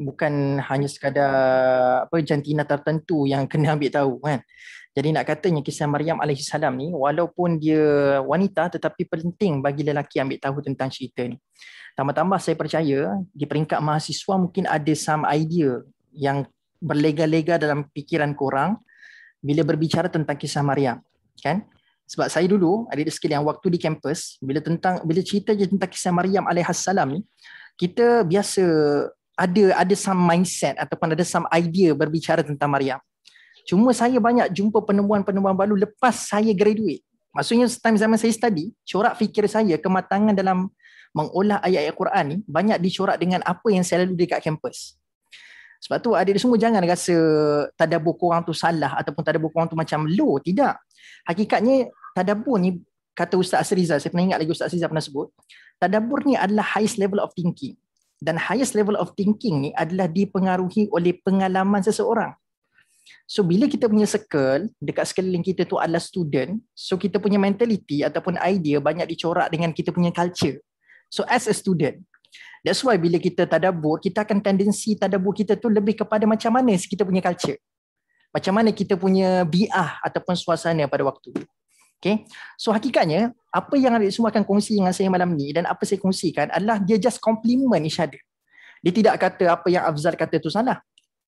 bukan hanya sekadar apa jantina tertentu yang kena ambil tahu kan. Jadi nak katanya kisah Maryam alaihi salam ni walaupun dia wanita tetapi penting bagi lelaki ambil tahu tentang cerita ni. Tambah-tambah saya percaya di peringkat mahasiswa mungkin ada some idea yang berlega-lega dalam pikiran korang bila berbicara tentang kisah Maryam kan. Sebab saya dulu ada skill yang waktu di kampus bila tentang bila cerita je tentang kisah Maryam alaihi salam ni kita biasa ada ada some mindset ataupun ada some idea berbicara tentang Maryam. Cuma saya banyak jumpa penemuan-penemuan baru lepas saya graduate. Maksudnya time zaman saya study, corak fikir saya kematangan dalam mengolah ayat-ayat Quran ni banyak dicorak dengan apa yang saya lalu dekat kampus. Sebab tu adik-adik semua jangan rasa tadabur korang tu salah ataupun tadabur korang tu macam low. Tidak. Hakikatnya tadabur ni kata Ustaz Asrizal, saya pernah ingat lagi Ustaz Asrizal pernah sebut, tadabur ni adalah highest level of thinking dan highest level of thinking ni adalah dipengaruhi oleh pengalaman seseorang. So bila kita punya circle dekat sekeliling kita tu adalah student, so kita punya mentality ataupun idea banyak dicorak dengan kita punya culture. So as a student, that's why bila kita tadabbur, kita akan tendensi tadabbur kita tu lebih kepada macam mana kita punya culture. Macam mana kita punya biah ataupun suasana pada waktu itu. Okay. So hakikatnya, apa yang adik semua akan kongsi dengan saya malam ni dan apa saya kongsikan adalah dia just compliment each other. Dia tidak kata apa yang Afzal kata itu salah.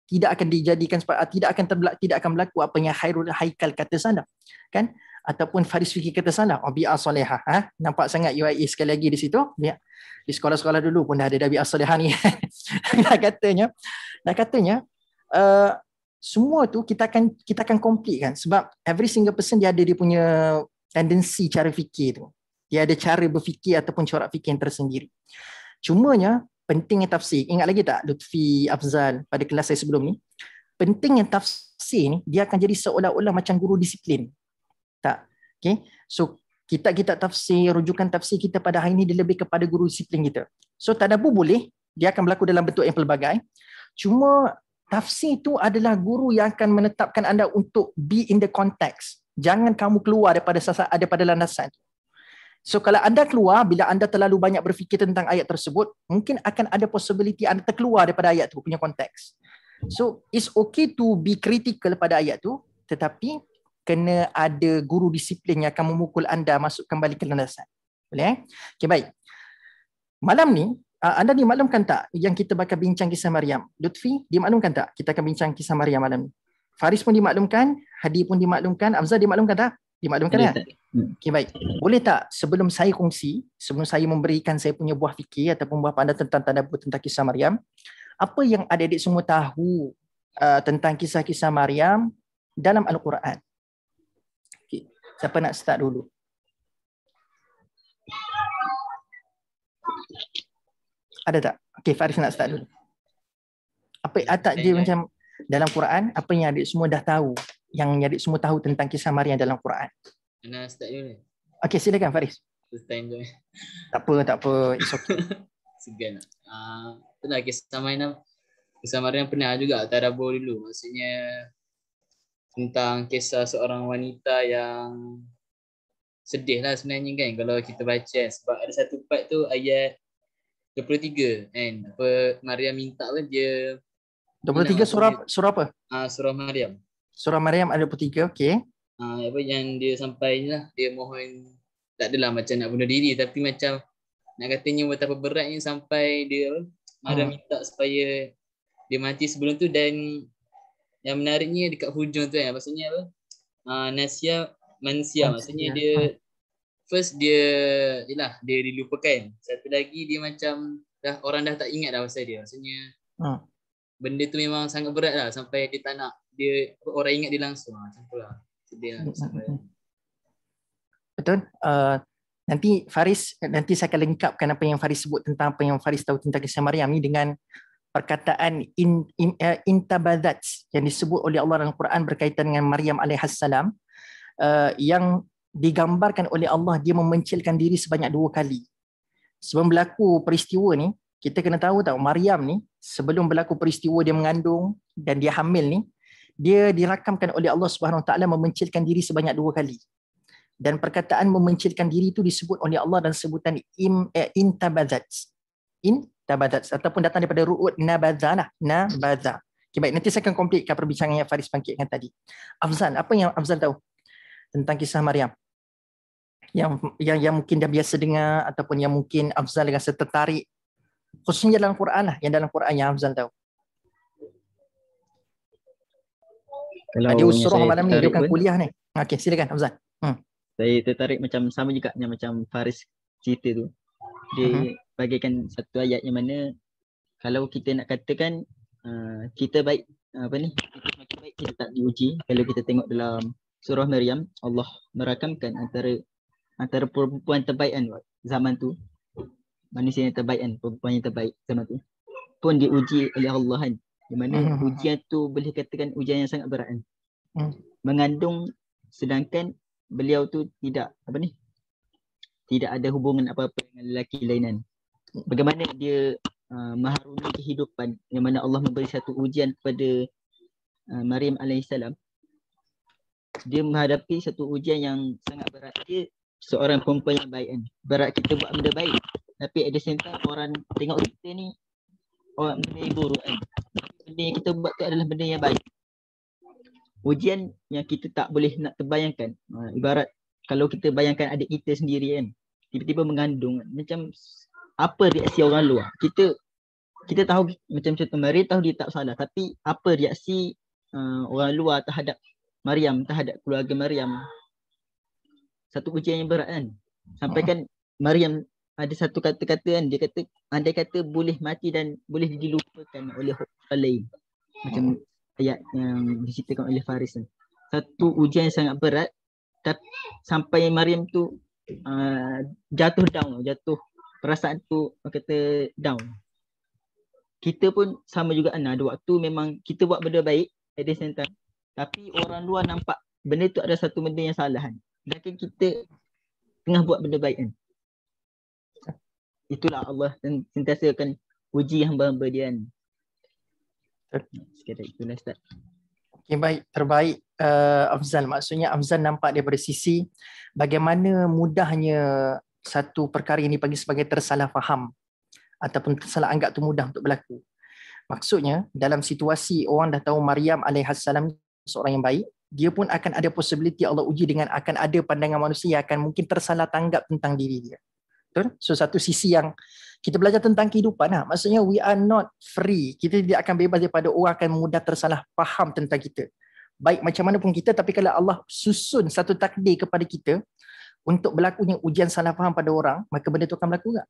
Tidak akan dijadikan, ah, tidak akan terbelak, tidak akan berlaku apa yang Hairul Haikal kata salah. Kan? Ataupun Faris Fikir kata salah. Oh, bi'ah soleha. Ha? Nampak sangat UIA sekali lagi di situ. Ya. Di sekolah-sekolah dulu pun dah ada bi'ah soleha ni. nak katanya, nak katanya, uh, semua tu kita akan kita akan complete kan sebab every single person dia ada dia punya tendency cara fikir tu dia ada cara berfikir ataupun corak fikir yang tersendiri cumanya pentingnya tafsir ingat lagi tak Lutfi Afzal pada kelas saya sebelum ni pentingnya tafsir ni dia akan jadi seolah-olah macam guru disiplin tak okey so kita kita tafsir rujukan tafsir kita pada hari ini dia lebih kepada guru disiplin kita so tadabbur boleh dia akan berlaku dalam bentuk yang pelbagai cuma tafsir itu adalah guru yang akan menetapkan anda untuk be in the context. Jangan kamu keluar daripada sasar, daripada landasan. So kalau anda keluar bila anda terlalu banyak berfikir tentang ayat tersebut, mungkin akan ada possibility anda terkeluar daripada ayat tu punya konteks. So it's okay to be critical pada ayat tu, tetapi kena ada guru disiplin yang akan memukul anda masuk kembali ke landasan. Boleh eh? Okay, baik. Malam ni uh, anda dimaklumkan tak yang kita bakal bincang kisah Maryam? Lutfi, dimaklumkan tak kita akan bincang kisah Maryam malam ni? Faris pun dimaklumkan, Hadi pun dimaklumkan, Amza dimaklumkan tak? Dimaklumkan ya? Okey baik. Boleh tak sebelum saya kongsi, sebelum saya memberikan saya punya buah fikir ataupun buah pandang tentang tanda tentang kisah Maryam, apa yang ada adik semua tahu uh, tentang kisah-kisah Maryam dalam Al-Quran? Okay. Siapa nak start dulu? Ada tak? Okay, Farif nak start dulu. Apa ya, atak dia macam dalam Quran, apa yang adik semua dah tahu? Yang adik semua tahu tentang kisah Maria dalam Quran? Nak start dulu. Okay, silakan Faris. Tak apa, tak apa. It's okay. Segan. Uh, itulah ah, kisah Maria. Kisah Maria pernah juga terabur dulu. Maksudnya, tentang kisah seorang wanita yang sedih lah sebenarnya kan kalau kita baca sebab ada satu part tu ayat 23 and apa minta pun dia 23 surah surah apa? Ah uh, surah Maryam. Surah Maryam ayat 23 okey. Ah uh, apa yang dia sampai lah dia mohon tak adalah macam nak bunuh diri tapi macam nak katanya betapa beratnya sampai dia Maryam hmm. minta supaya dia mati sebelum tu dan yang menariknya dekat hujung tu kan maksudnya apa? Ah uh, nasia mansia maksudnya dia hmm first dia yalah dia dilupakan satu lagi dia macam dah orang dah tak ingat dah pasal dia maksudnya hmm. benda tu memang sangat berat lah sampai dia tak nak dia orang ingat dia langsung ah, macam tu lah, lah betul uh, nanti Faris nanti saya akan lengkapkan apa yang Faris sebut tentang apa yang Faris tahu tentang kisah Maryam ni dengan perkataan in, in, uh, intabadats yang disebut oleh Allah dalam Quran berkaitan dengan Maryam alaihissalam uh, yang digambarkan oleh Allah dia memencilkan diri sebanyak dua kali. Sebelum berlaku peristiwa ni, kita kena tahu tak Maryam ni sebelum berlaku peristiwa dia mengandung dan dia hamil ni, dia dirakamkan oleh Allah Subhanahu taala memencilkan diri sebanyak dua kali. Dan perkataan memencilkan diri itu disebut oleh Allah dan sebutan im eh, intabadzat. Intabadzat ataupun datang daripada ru'ud nabadzana, lah. nabadza. Okay, baik, nanti saya akan komplitkan perbincangan yang Faris bangkitkan tadi. Afzan, apa yang Afzan tahu tentang kisah Maryam? yang yang yang mungkin dah biasa dengar ataupun yang mungkin Afzal rasa tertarik khususnya dalam Quran lah yang dalam Quran yang Afzal tahu. Kalau ada usrah malam ni dia bukan kuliah ni. Okey, silakan Afzal. Hmm. Saya tertarik macam sama juga macam Faris cerita tu. Dia uh-huh. Mhm. bagikan satu ayat yang mana kalau kita nak katakan uh, kita baik apa ni kita semakin baik kita tak diuji kalau kita tengok dalam surah Maryam Allah merakamkan antara antara perempuan terbaik kan zaman tu manusia yang terbaik kan perempuan yang terbaik zaman tu pun diuji oleh Allah kan di mana hmm. ujian tu boleh katakan ujian yang sangat berat kan hmm. mengandung sedangkan beliau tu tidak apa ni tidak ada hubungan apa-apa dengan lelaki lainan. bagaimana dia uh, maharumi kehidupan yang mana Allah memberi satu ujian pada uh, Maryam alaihissalam dia menghadapi satu ujian yang sangat berat dia seorang perempuan yang baik kan. Berat kita buat benda baik. Tapi at the same time orang tengok kita ni orang benda yang buruk kan. Benda yang kita buat tu adalah benda yang baik. Ujian yang kita tak boleh nak terbayangkan. Ha, ibarat kalau kita bayangkan adik kita sendiri kan. Tiba-tiba mengandung. Macam apa reaksi orang luar. Kita kita tahu macam contoh Maria tahu dia tak salah. Tapi apa reaksi uh, orang luar terhadap Mariam, terhadap keluarga Mariam satu ujian yang berat kan. Sampai ah. kan uh Maryam ada satu kata-kata kan dia kata andai kata boleh mati dan boleh dilupakan oleh orang lain. Macam uh ayat yang diceritakan oleh Faris kan. Satu ujian yang sangat berat tapi sampai Maryam tu uh, jatuh down, jatuh perasaan tu kata down. Kita pun sama juga kan ada waktu memang kita buat benda baik at the same time. Tapi orang luar nampak benda tu ada satu benda yang salah kan. Sedangkan kita tengah buat benda baik kan. Itulah Allah sentiasa akan uji hamba-hamba dia kan. Sekadar itulah Ustaz. Okay, baik, terbaik uh, Afzal. Maksudnya Afzal nampak daripada sisi bagaimana mudahnya satu perkara ini dipanggil sebagai tersalah faham ataupun tersalah anggap itu mudah untuk berlaku. Maksudnya dalam situasi orang dah tahu Maryam alaihissalam seorang yang baik dia pun akan ada possibility Allah uji dengan akan ada pandangan manusia yang akan mungkin tersalah tanggap tentang diri dia. Betul? So satu sisi yang kita belajar tentang kehidupan lah. Maksudnya we are not free. Kita tidak akan bebas daripada orang akan mudah tersalah faham tentang kita. Baik macam mana pun kita tapi kalau Allah susun satu takdir kepada kita untuk berlakunya ujian salah faham pada orang, maka benda itu akan berlaku tak.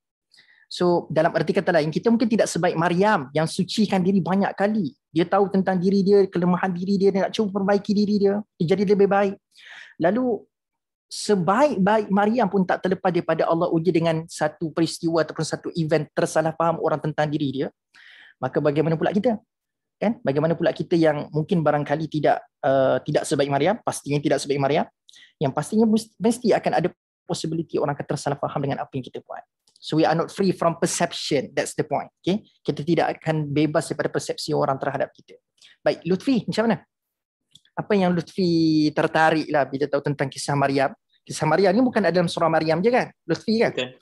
So dalam arti kata lain, kita mungkin tidak sebaik Maryam yang sucikan diri banyak kali dia tahu tentang diri dia, kelemahan diri dia, dia nak cuba perbaiki diri dia, dia jadi lebih baik. Lalu sebaik-baik Maryam pun tak terlepas daripada Allah uji dengan satu peristiwa ataupun satu event tersalah faham orang tentang diri dia. Maka bagaimana pula kita? Kan? Bagaimana pula kita yang mungkin barangkali tidak uh, tidak sebaik Maryam, pastinya tidak sebaik Maryam, yang pastinya mesti akan ada possibility orang akan tersalah faham dengan apa yang kita buat. So we are not free from perception. That's the point. Okay. Kita tidak akan bebas daripada persepsi orang terhadap kita. Baik, Lutfi, macam mana? Apa yang Lutfi tertarik lah bila tahu tentang kisah Maryam? Kisah Maryam ni bukan ada dalam surah Maryam je kan? Lutfi kan? Okay.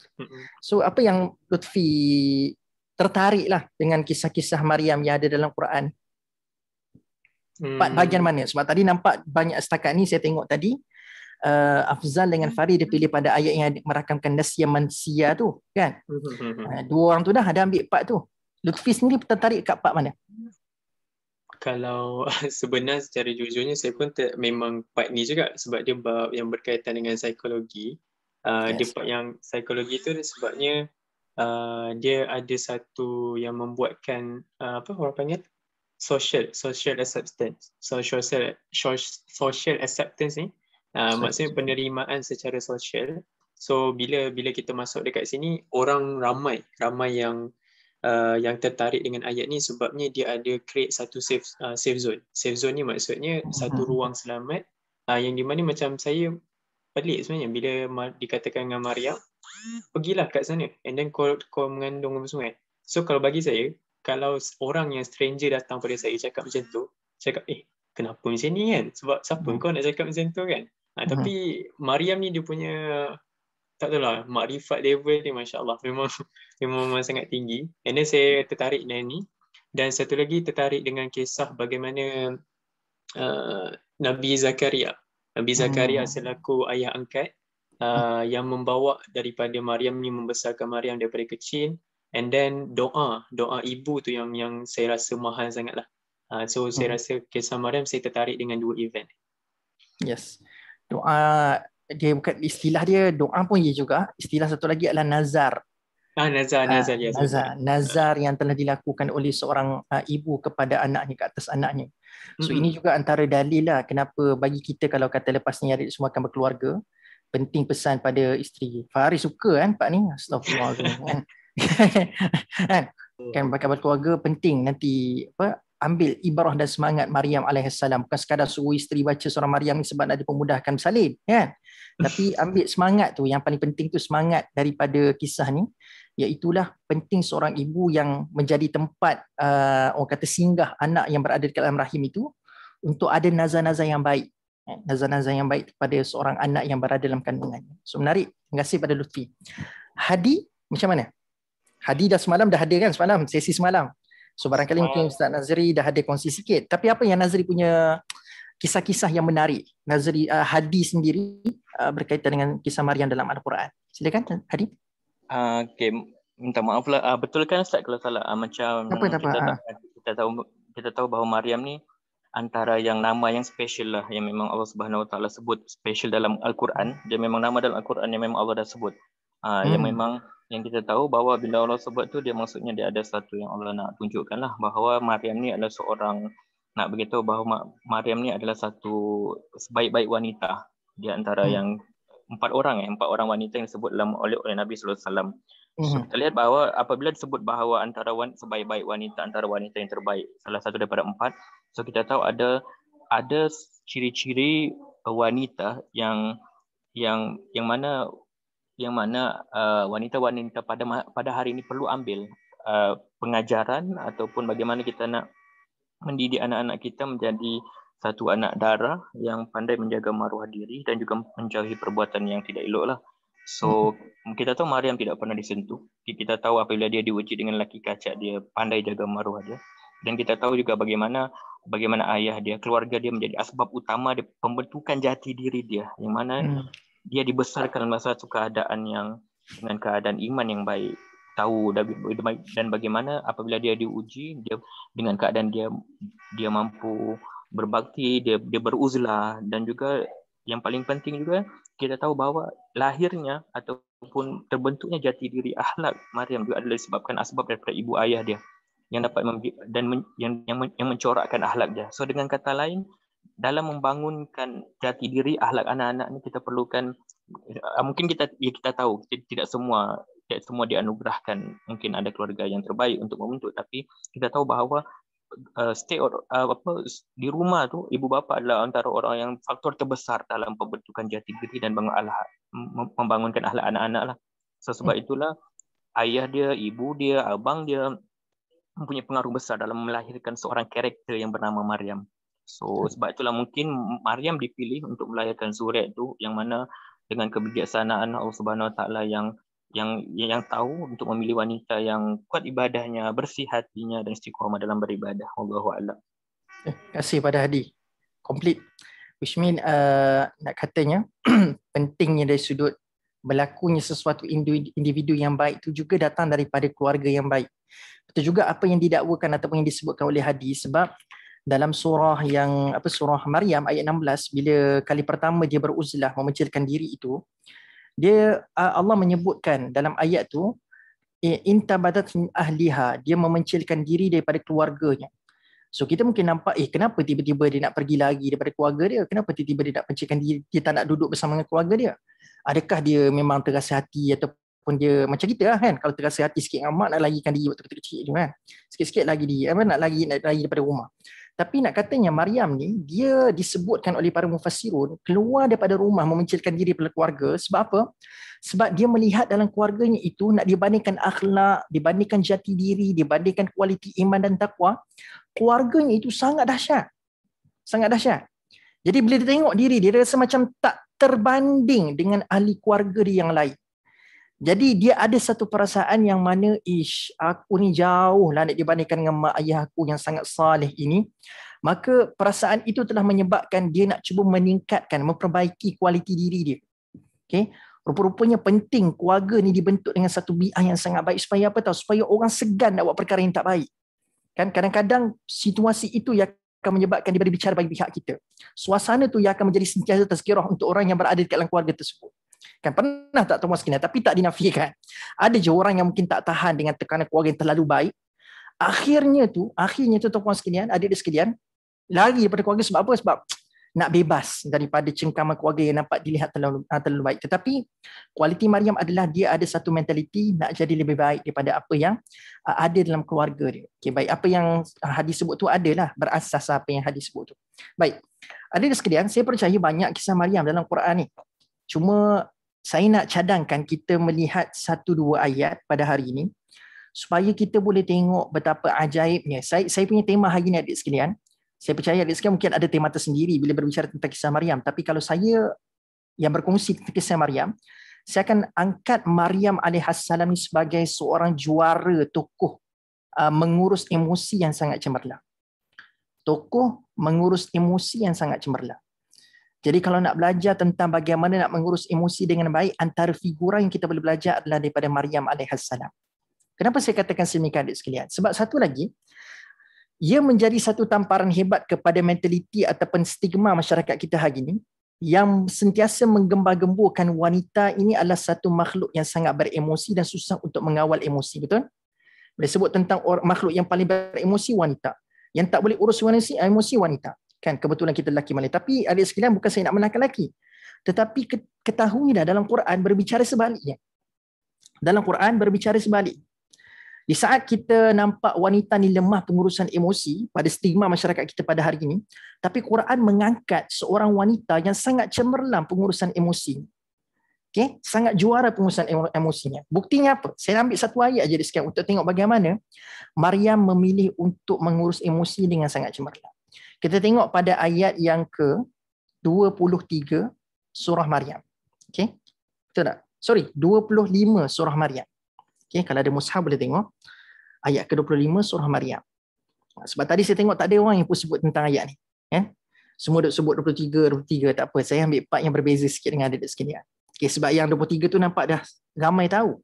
So apa yang Lutfi tertarik lah dengan kisah-kisah Maryam yang ada dalam Quran? Hmm. Bagian mana? Sebab tadi nampak banyak setakat ni saya tengok tadi uh, Afzal dengan Farid dia pilih pada ayat yang merakamkan nasya mansia tu kan mm-hmm. uh, dua orang tu dah ada ambil part tu Lutfi sendiri tertarik kat part mana kalau sebenarnya secara jujurnya saya pun ter- memang part ni juga sebab dia bab yang berkaitan dengan psikologi uh, yes. dia part yang psikologi tu sebabnya uh, dia ada satu yang membuatkan uh, apa orang panggil social social acceptance social social acceptance ni Ah, maksudnya penerimaan secara sosial. So bila bila kita masuk dekat sini orang ramai ramai yang uh, yang tertarik dengan ayat ni sebabnya dia ada create satu safe uh, safe zone. Safe zone ni maksudnya satu hmm. ruang selamat uh, yang di mana macam saya pelik sebenarnya bila dikatakan dengan Maria pergilah kat sana and then kau call mengandung apa semua. Kan. So kalau bagi saya kalau orang yang stranger datang pada saya cakap macam tu, cakap eh kenapa macam ni kan? Sebab siapa hmm. kau nak cakap macam tu kan? Ha, tapi hmm. Mariam ni dia punya tak tahu lah makrifat level dia Masya Allah memang, memang sangat tinggi Ini saya tertarik dengan ni dan satu lagi tertarik dengan kisah bagaimana uh, Nabi Zakaria Nabi Zakaria hmm. selaku ayah angkat uh, yang membawa daripada Mariam ni membesarkan Mariam daripada kecil and then doa doa ibu tu yang yang saya rasa mahal sangatlah uh, so hmm. saya rasa kisah Mariam saya tertarik dengan dua event yes doa dia bukan istilah dia doa pun ya juga istilah satu lagi adalah nazar ah nazar uh, nazar ya nazar nazar yang telah dilakukan oleh seorang uh, ibu kepada anaknya ke atas anaknya so hmm. ini juga antara dalil lah kenapa bagi kita kalau kata lepas ni adik semua akan berkeluarga penting pesan pada isteri Fahri suka kan pak ni astagfirullah kan kan kan bakal berkeluarga penting nanti apa ambil ibrah dan semangat Maryam alaihissalam bukan sekadar suruh isteri baca surah Maryam ni sebab nak dipermudahkan salib. kan tapi ambil semangat tu yang paling penting tu semangat daripada kisah ni iaitulah penting seorang ibu yang menjadi tempat uh, orang kata singgah anak yang berada dekat dalam rahim itu untuk ada nazar-nazar yang baik kan? nazar-nazar yang baik kepada seorang anak yang berada dalam kandungan so menarik terima kasih pada Lutfi Hadi macam mana Hadi dah semalam dah hadir kan semalam sesi semalam So barangkali mungkin Ustaz Nazri dah ada kongsi sikit. Tapi apa yang Nazri punya kisah-kisah yang menarik? Nazri uh, Hadi sendiri uh, berkaitan dengan kisah Maryam dalam Al-Quran. Silakan Hadi. Uh, ah, okay. Minta maaf lah. Uh, betul kan Ustaz kalau salah? Uh, macam apa, kita, apa, tak, uh. kita, tahu, kita tahu bahawa Maryam ni antara yang nama yang special lah yang memang Allah Subhanahu Wa Taala sebut special dalam Al-Quran. Dia memang nama dalam Al-Quran yang memang Allah dah sebut. Uh, hmm. Yang memang yang kita tahu bahawa bila Allah sebut tu dia maksudnya dia ada satu yang Allah nak tunjukkan lah bahawa Maryam ni adalah seorang nak beritahu bahawa Maryam ni adalah satu sebaik-baik wanita di antara hmm. yang empat orang eh empat orang wanita yang disebut dalam oleh oleh Nabi sallallahu alaihi wasallam. Hmm. Kita lihat bahawa apabila disebut bahawa antara wan, sebaik-baik wanita antara wanita yang terbaik salah satu daripada empat. So kita tahu ada ada ciri-ciri wanita yang yang yang mana yang mana uh, wanita-wanita uh, pada pada hari ini perlu ambil uh, pengajaran ataupun bagaimana kita nak mendidik anak-anak kita menjadi satu anak darah yang pandai menjaga maruah diri dan juga menjauhi perbuatan yang tidak elok lah. So mm-hmm. kita tahu Maryam tidak pernah disentuh. Kita tahu apabila dia diuji dengan laki kacak dia pandai jaga maruah dia. Dan kita tahu juga bagaimana bagaimana ayah dia, keluarga dia menjadi asbab utama dia pembentukan jati diri dia. Yang mana hmm dia dibesarkan dalam satu keadaan yang dengan keadaan iman yang baik tahu dan bagaimana apabila dia diuji dia dengan keadaan dia dia mampu berbakti dia dia beruzlah dan juga yang paling penting juga kita tahu bahawa lahirnya ataupun terbentuknya jati diri akhlak Maryam juga adalah disebabkan asbab daripada ibu ayah dia yang dapat dan yang yang mencorakkan akhlak dia. So dengan kata lain dalam membangunkan jati diri ahlak anak-anak ni kita perlukan eh, mungkin kita ya kita tahu kita tidak semua tidak semua dianugerahkan mungkin ada keluarga yang terbaik untuk membentuk tapi kita tahu bahawa uh, stay or, uh, eh, apa di rumah tu ibu bapa adalah antara orang yang faktor terbesar dalam pembentukan jati diri dan membangunkan ahlak anak-anak lah so, sebab hmm. itulah ayah dia ibu dia abang dia mempunyai pengaruh besar dalam melahirkan seorang karakter yang bernama Maryam So sebab itulah mungkin Maryam dipilih untuk melahirkan surat tu yang mana dengan kebijaksanaan Allah Subhanahu Taala yang yang yang tahu untuk memilih wanita yang kuat ibadahnya, bersih hatinya dan istiqomah dalam beribadah. Wallahu a'lam. Terima eh, kasih pada Hadi. Complete. Which mean uh, nak katanya pentingnya dari sudut berlakunya sesuatu individu yang baik itu juga datang daripada keluarga yang baik. Betul juga apa yang didakwakan ataupun yang disebutkan oleh Hadi sebab dalam surah yang apa surah Maryam ayat 16 bila kali pertama dia beruzlah memencilkan diri itu dia Allah menyebutkan dalam ayat tu intabadat ahliha dia memencilkan diri daripada keluarganya so kita mungkin nampak eh kenapa tiba-tiba dia nak pergi lagi daripada keluarga dia kenapa tiba-tiba dia nak pencilkan diri dia tak nak duduk bersama dengan keluarga dia adakah dia memang terasa hati atau pun dia macam kita lah kan kalau terasa hati sikit dengan mak nak larikan diri waktu kecil tu kan sikit-sikit lagi dia apa nak lagi nak lari daripada rumah tapi nak katanya Maryam ni, dia disebutkan oleh para mufassirun keluar daripada rumah memencilkan diri daripada keluarga. Sebab apa? Sebab dia melihat dalam keluarganya itu nak dibandingkan akhlak, dibandingkan jati diri, dibandingkan kualiti iman dan takwa, keluarganya itu sangat dahsyat. Sangat dahsyat. Jadi bila dia tengok diri, dia rasa macam tak terbanding dengan ahli keluarga dia yang lain. Jadi dia ada satu perasaan yang mana ish aku ni jauh lah nak dibandingkan dengan mak ayah aku yang sangat salih ini. Maka perasaan itu telah menyebabkan dia nak cuba meningkatkan, memperbaiki kualiti diri dia. Okay. Rupa-rupanya penting keluarga ni dibentuk dengan satu bi'ah yang sangat baik supaya apa tahu? Supaya orang segan nak buat perkara yang tak baik. Kan Kadang-kadang situasi itu yang akan menyebabkan dia berbicara bagi pihak kita. Suasana tu yang akan menjadi sentiasa tersekirah untuk orang yang berada dekat dalam keluarga tersebut kan pernah tak temu sakinah tapi tak dinafikan ada je orang yang mungkin tak tahan dengan tekanan keluarga yang terlalu baik akhirnya tu akhirnya tu temu sakinah Ada dia sekalian lari daripada keluarga sebab apa sebab nak bebas daripada cengkaman keluarga yang nampak dilihat terlalu, ah, terlalu baik. Tetapi kualiti Maryam adalah dia ada satu mentaliti nak jadi lebih baik daripada apa yang uh, ada dalam keluarga dia. Okay, baik, apa yang ah, hadis sebut tu adalah berasas apa yang hadis sebut tu. Baik, ada sekalian, saya percaya banyak kisah Maryam dalam Quran ni. Cuma saya nak cadangkan kita melihat satu dua ayat pada hari ini supaya kita boleh tengok betapa ajaibnya. Saya saya punya tema hari ini adik sekalian. Saya percaya adik sekalian mungkin ada tema tersendiri bila berbicara tentang kisah Maryam. Tapi kalau saya yang berkongsi tentang kisah Maryam, saya akan angkat Maryam alaihissalam sebagai seorang juara tokoh uh, mengurus emosi yang sangat cemerlang. Tokoh mengurus emosi yang sangat cemerlang. Jadi kalau nak belajar tentang bagaimana nak mengurus emosi dengan baik, antara figura yang kita boleh belajar adalah daripada Maryam alaihissalam. Kenapa saya katakan semikian adik sekalian? Sebab satu lagi, ia menjadi satu tamparan hebat kepada mentaliti ataupun stigma masyarakat kita hari ini yang sentiasa menggembar-gemburkan wanita ini adalah satu makhluk yang sangat beremosi dan susah untuk mengawal emosi, betul? Boleh sebut tentang makhluk yang paling beremosi wanita. Yang tak boleh urus emosi, emosi wanita kan kebetulan kita lelaki mana tapi ada sekalian bukan saya nak menakan lelaki tetapi dah dalam Quran berbicara sebaliknya dalam Quran berbicara sebalik di saat kita nampak wanita ni lemah pengurusan emosi pada stigma masyarakat kita pada hari ini tapi Quran mengangkat seorang wanita yang sangat cemerlang pengurusan emosi okey sangat juara pengurusan emosinya buktinya apa saya ambil satu ayat aja sekian untuk tengok bagaimana Maryam memilih untuk mengurus emosi dengan sangat cemerlang kita tengok pada ayat yang ke 23 surah Maryam. Okay, Betul tak? Sorry, 25 surah Maryam. Okay, kalau ada mushaf boleh tengok ayat ke-25 surah Maryam. Sebab tadi saya tengok tak ada orang yang pun sebut tentang ayat ni. Eh? Semua duk sebut 23, 23. Tak apa, saya ambil part yang berbeza sikit dengan adik-adik sekalian. Okay, sebab yang 23 tu nampak dah ramai tahu.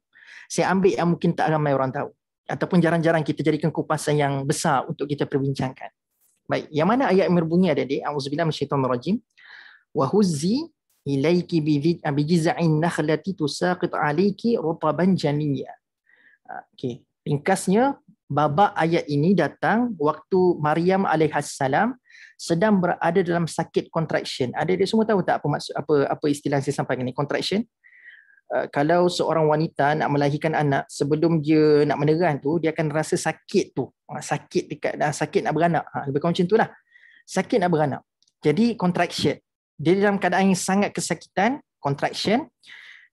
Saya ambil yang mungkin tak ramai orang tahu. Ataupun jarang-jarang kita jadikan kupasan yang besar untuk kita perbincangkan. Baik, yang mana ayat yang berbunyi ada dia? Auzubillah minasyaitonir rajim. Wa huzzi ilayki bi jiz'in nakhlati tusaqit 'alayki rutaban janiyya. Ah, okey, ringkasnya babak ayat ini datang waktu Maryam alaihissalam sedang berada dalam sakit contraction. Ada dia semua tahu tak apa maksud apa apa istilah saya sampaikan ni contraction? Uh, kalau seorang wanita nak melahirkan anak sebelum dia nak meneran tu dia akan rasa sakit tu ah, sakit dekat dah sakit nak beranak ha, lebih kurang macam tu lah sakit nak beranak jadi contraction dia dalam keadaan yang sangat kesakitan contraction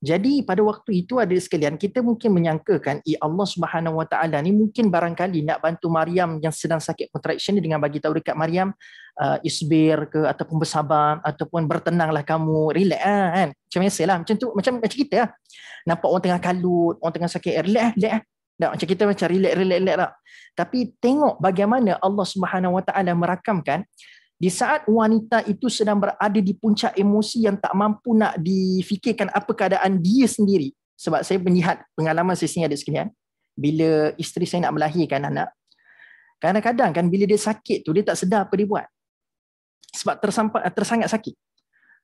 jadi pada waktu itu ada sekalian kita mungkin menyangkakan i eh, Allah Subhanahu Wa Taala ni mungkin barangkali nak bantu Maryam yang sedang sakit contraction ni dengan bagi tahu dekat Maryam uh, isbir ke ataupun bersabar ataupun bertenanglah kamu relax ah, kan macam biasalah macam tu macam macam kita lah. nampak orang tengah kalut orang tengah sakit eh, relax ah, relax eh. Tak, macam kita macam relax relax relax tak. Lah. Tapi tengok bagaimana Allah Subhanahu Wa Taala merakamkan di saat wanita itu sedang berada di puncak emosi yang tak mampu nak difikirkan apa keadaan dia sendiri. Sebab saya melihat pengalaman saya sendiri ada sekalian. Bila isteri saya nak melahirkan anak. Kadang-kadang kan bila dia sakit tu dia tak sedar apa dia buat. Sebab tersampak, tersangat sakit.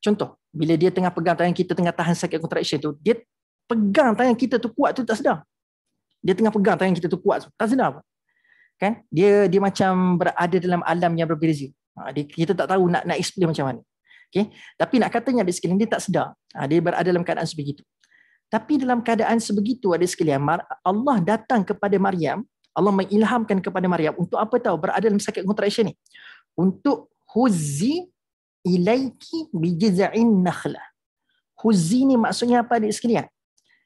Contoh, bila dia tengah pegang tangan kita tengah tahan sakit contraction tu, dia pegang tangan kita tu kuat tu tak sedar. Dia tengah pegang tangan kita tu kuat tu, tak sedar apa. Kan? Dia dia macam berada dalam alam yang berbeza. Ha, kita tak tahu nak nak explain macam mana. Okay? Tapi nak katanya ada sekalian dia tak sedar. Ha, dia berada dalam keadaan sebegitu. Tapi dalam keadaan sebegitu ada sekalian Allah datang kepada Maryam, Allah mengilhamkan kepada Maryam untuk apa tahu berada dalam sakit contraction ni. Untuk huzi ilaiki bijiz'in nakhlah. Huzi ni maksudnya apa adik sekalian?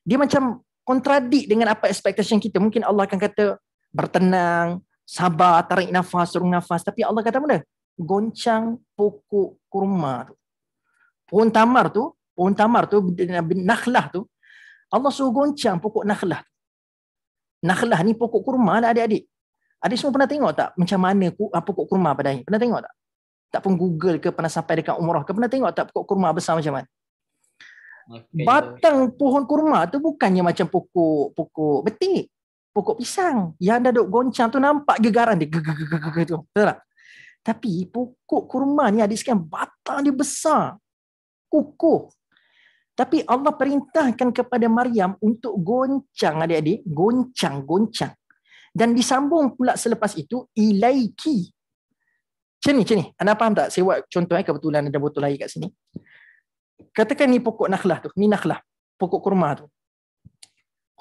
Dia macam kontradik dengan apa expectation kita. Mungkin Allah akan kata bertenang, sabar, tarik nafas, suruh nafas. Tapi Allah kata benda, goncang pokok kurma tu. Pohon tamar tu, pohon tamar tu, dengan nakhlah tu, Allah suruh goncang pokok nakhlah. Nakhlah ni pokok kurma lah adik-adik. Adik semua pernah tengok tak macam mana ah, pokok kurma pada ini? Pernah tengok tak? Tak pun Google ke pernah sampai dekat umrah ke pernah tengok tak pokok kurma besar macam mana? Batang pohon kurma tu bukannya macam pokok pokok betik. Pokok pisang yang dah dok goncang tu nampak gegaran dia. Betul tak? Tapi pokok kurma ni ada sekian batang dia besar. Kukuh. Tapi Allah perintahkan kepada Maryam untuk goncang adik-adik. Goncang, goncang. Dan disambung pula selepas itu, ilaiki. Macam ni, macam ni. Anda faham tak? Saya buat contoh eh, kebetulan ada botol air kat sini. Katakan ni pokok nakhlah tu. Ni nakhlah. Pokok kurma tu.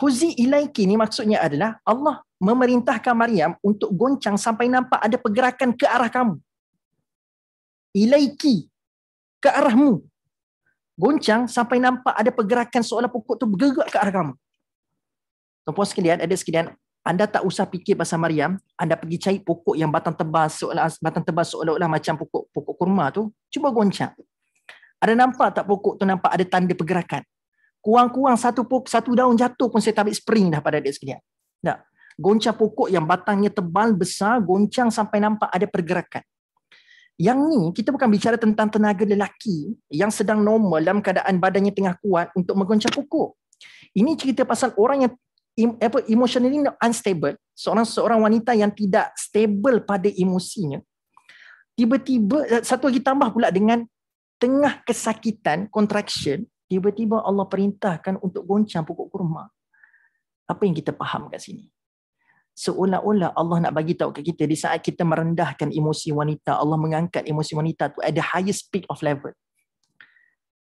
Khuzi ilaiki ni maksudnya adalah Allah memerintahkan Maryam untuk goncang sampai nampak ada pergerakan ke arah kamu. Ilaiki, ke arahmu. Goncang sampai nampak ada pergerakan seolah pokok tu bergerak ke arah kamu. Tuan-puan sekalian, ada sekalian, anda tak usah fikir pasal Maryam, anda pergi cari pokok yang batang tebas seolah batang tebas seolah-olah macam pokok pokok kurma tu, cuba goncang. Ada nampak tak pokok tu nampak ada tanda pergerakan? Kuang-kuang satu pokok, satu daun jatuh pun saya tak ambil spring dah pada dia sekalian. Tak goncang pokok yang batangnya tebal, besar, goncang sampai nampak ada pergerakan. Yang ni kita bukan bicara tentang tenaga lelaki yang sedang normal dalam keadaan badannya tengah kuat untuk menggoncang pokok. Ini cerita pasal orang yang apa emotionally unstable, seorang seorang wanita yang tidak stable pada emosinya. Tiba-tiba eh, satu lagi tambah pula dengan tengah kesakitan contraction, tiba-tiba Allah perintahkan untuk goncang pokok kurma. Apa yang kita faham kat sini? seolah-olah Allah nak bagi tahu kat kita di saat kita merendahkan emosi wanita, Allah mengangkat emosi wanita tu at the highest peak of level.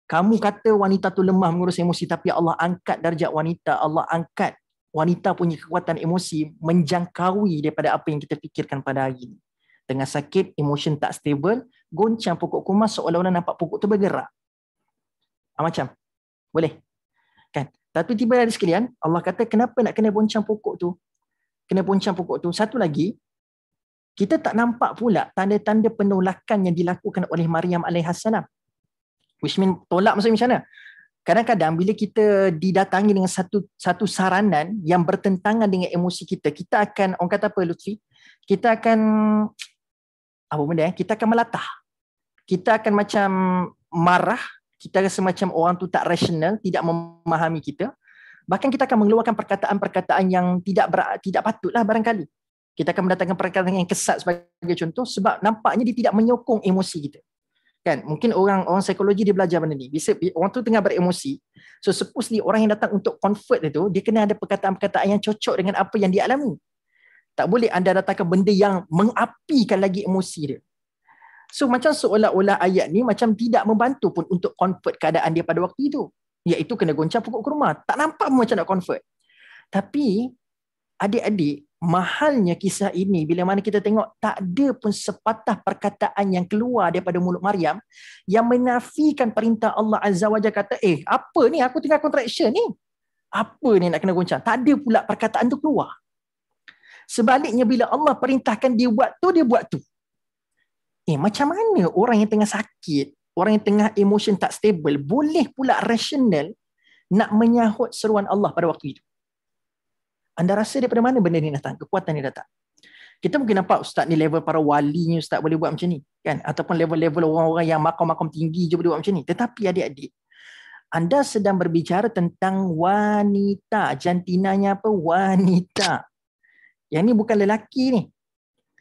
Kamu kata wanita tu lemah mengurus emosi tapi Allah angkat darjat wanita, Allah angkat wanita punya kekuatan emosi menjangkaui daripada apa yang kita fikirkan pada hari ini. Tengah sakit, emotion tak stable, goncang pokok kumas seolah-olah nampak pokok tu bergerak. Ah, macam? Boleh? Kan? Tapi tiba-tiba sekalian, Allah kata kenapa nak kena goncang pokok tu? kena puncang pokok tu. Satu lagi, kita tak nampak pula tanda-tanda penolakan yang dilakukan oleh Maryam alaihissalam. Which mean tolak maksudnya macam mana? Kadang-kadang bila kita didatangi dengan satu satu saranan yang bertentangan dengan emosi kita, kita akan orang kata apa Lutfi? Kita akan apa benda eh? Kita akan melatah. Kita akan macam marah, kita rasa macam orang tu tak rasional, tidak memahami kita bahkan kita akan mengeluarkan perkataan-perkataan yang tidak ber, tidak patutlah barangkali kita akan mendatangkan perkataan yang kesat sebagai contoh sebab nampaknya dia tidak menyokong emosi kita kan mungkin orang orang psikologi dia belajar benda ni bisa orang tu tengah beremosi so supposedly orang yang datang untuk comfort itu dia kena ada perkataan-perkataan yang cocok dengan apa yang dia alami tak boleh anda datangkan benda yang mengapikan lagi emosi dia so macam seolah-olah ayat ni macam tidak membantu pun untuk comfort keadaan dia pada waktu itu iaitu kena goncang pokok kurma. Tak nampak pun macam nak convert. Tapi adik-adik, mahalnya kisah ini bila mana kita tengok tak ada pun sepatah perkataan yang keluar daripada mulut Maryam yang menafikan perintah Allah Azza wa Jalla kata, "Eh, apa ni aku tengah contraction ni? Apa ni nak kena goncang?" Tak ada pula perkataan tu keluar. Sebaliknya bila Allah perintahkan dia buat tu, dia buat tu. Eh, macam mana orang yang tengah sakit orang yang tengah emosi tak stable boleh pula rasional nak menyahut seruan Allah pada waktu itu. Anda rasa daripada mana benda ni datang? Kekuatan ni datang. Kita mungkin nampak ustaz ni level para wali ni ustaz boleh buat macam ni. kan? Ataupun level-level orang-orang yang makam-makam tinggi je boleh buat macam ni. Tetapi adik-adik, anda sedang berbicara tentang wanita. Jantinanya apa? Wanita. Yang ni bukan lelaki ni.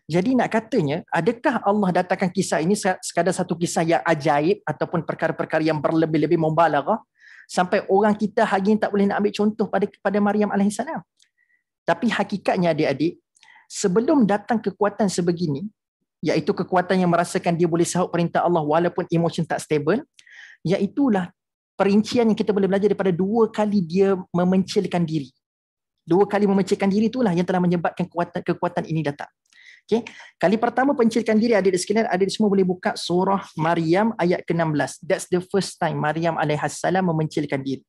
Jadi nak katanya, adakah Allah datangkan kisah ini sekadar satu kisah yang ajaib ataupun perkara-perkara yang berlebih-lebih membalaghah sampai orang kita hari ini tak boleh nak ambil contoh pada pada Maryam alaihissalam. Tapi hakikatnya adik-adik, sebelum datang kekuatan sebegini, iaitu kekuatan yang merasakan dia boleh sahut perintah Allah walaupun emosi tak stabil, iaitulah perincian yang kita boleh belajar daripada dua kali dia memencilkan diri. Dua kali memencilkan diri itulah yang telah menyebabkan kekuatan, kekuatan ini datang. Okey. Kali pertama pencirikan diri adik-adik sekalian, adik-adik semua boleh buka surah Maryam ayat ke-16. That's the first time Maryam alaihissalam memencilkan diri.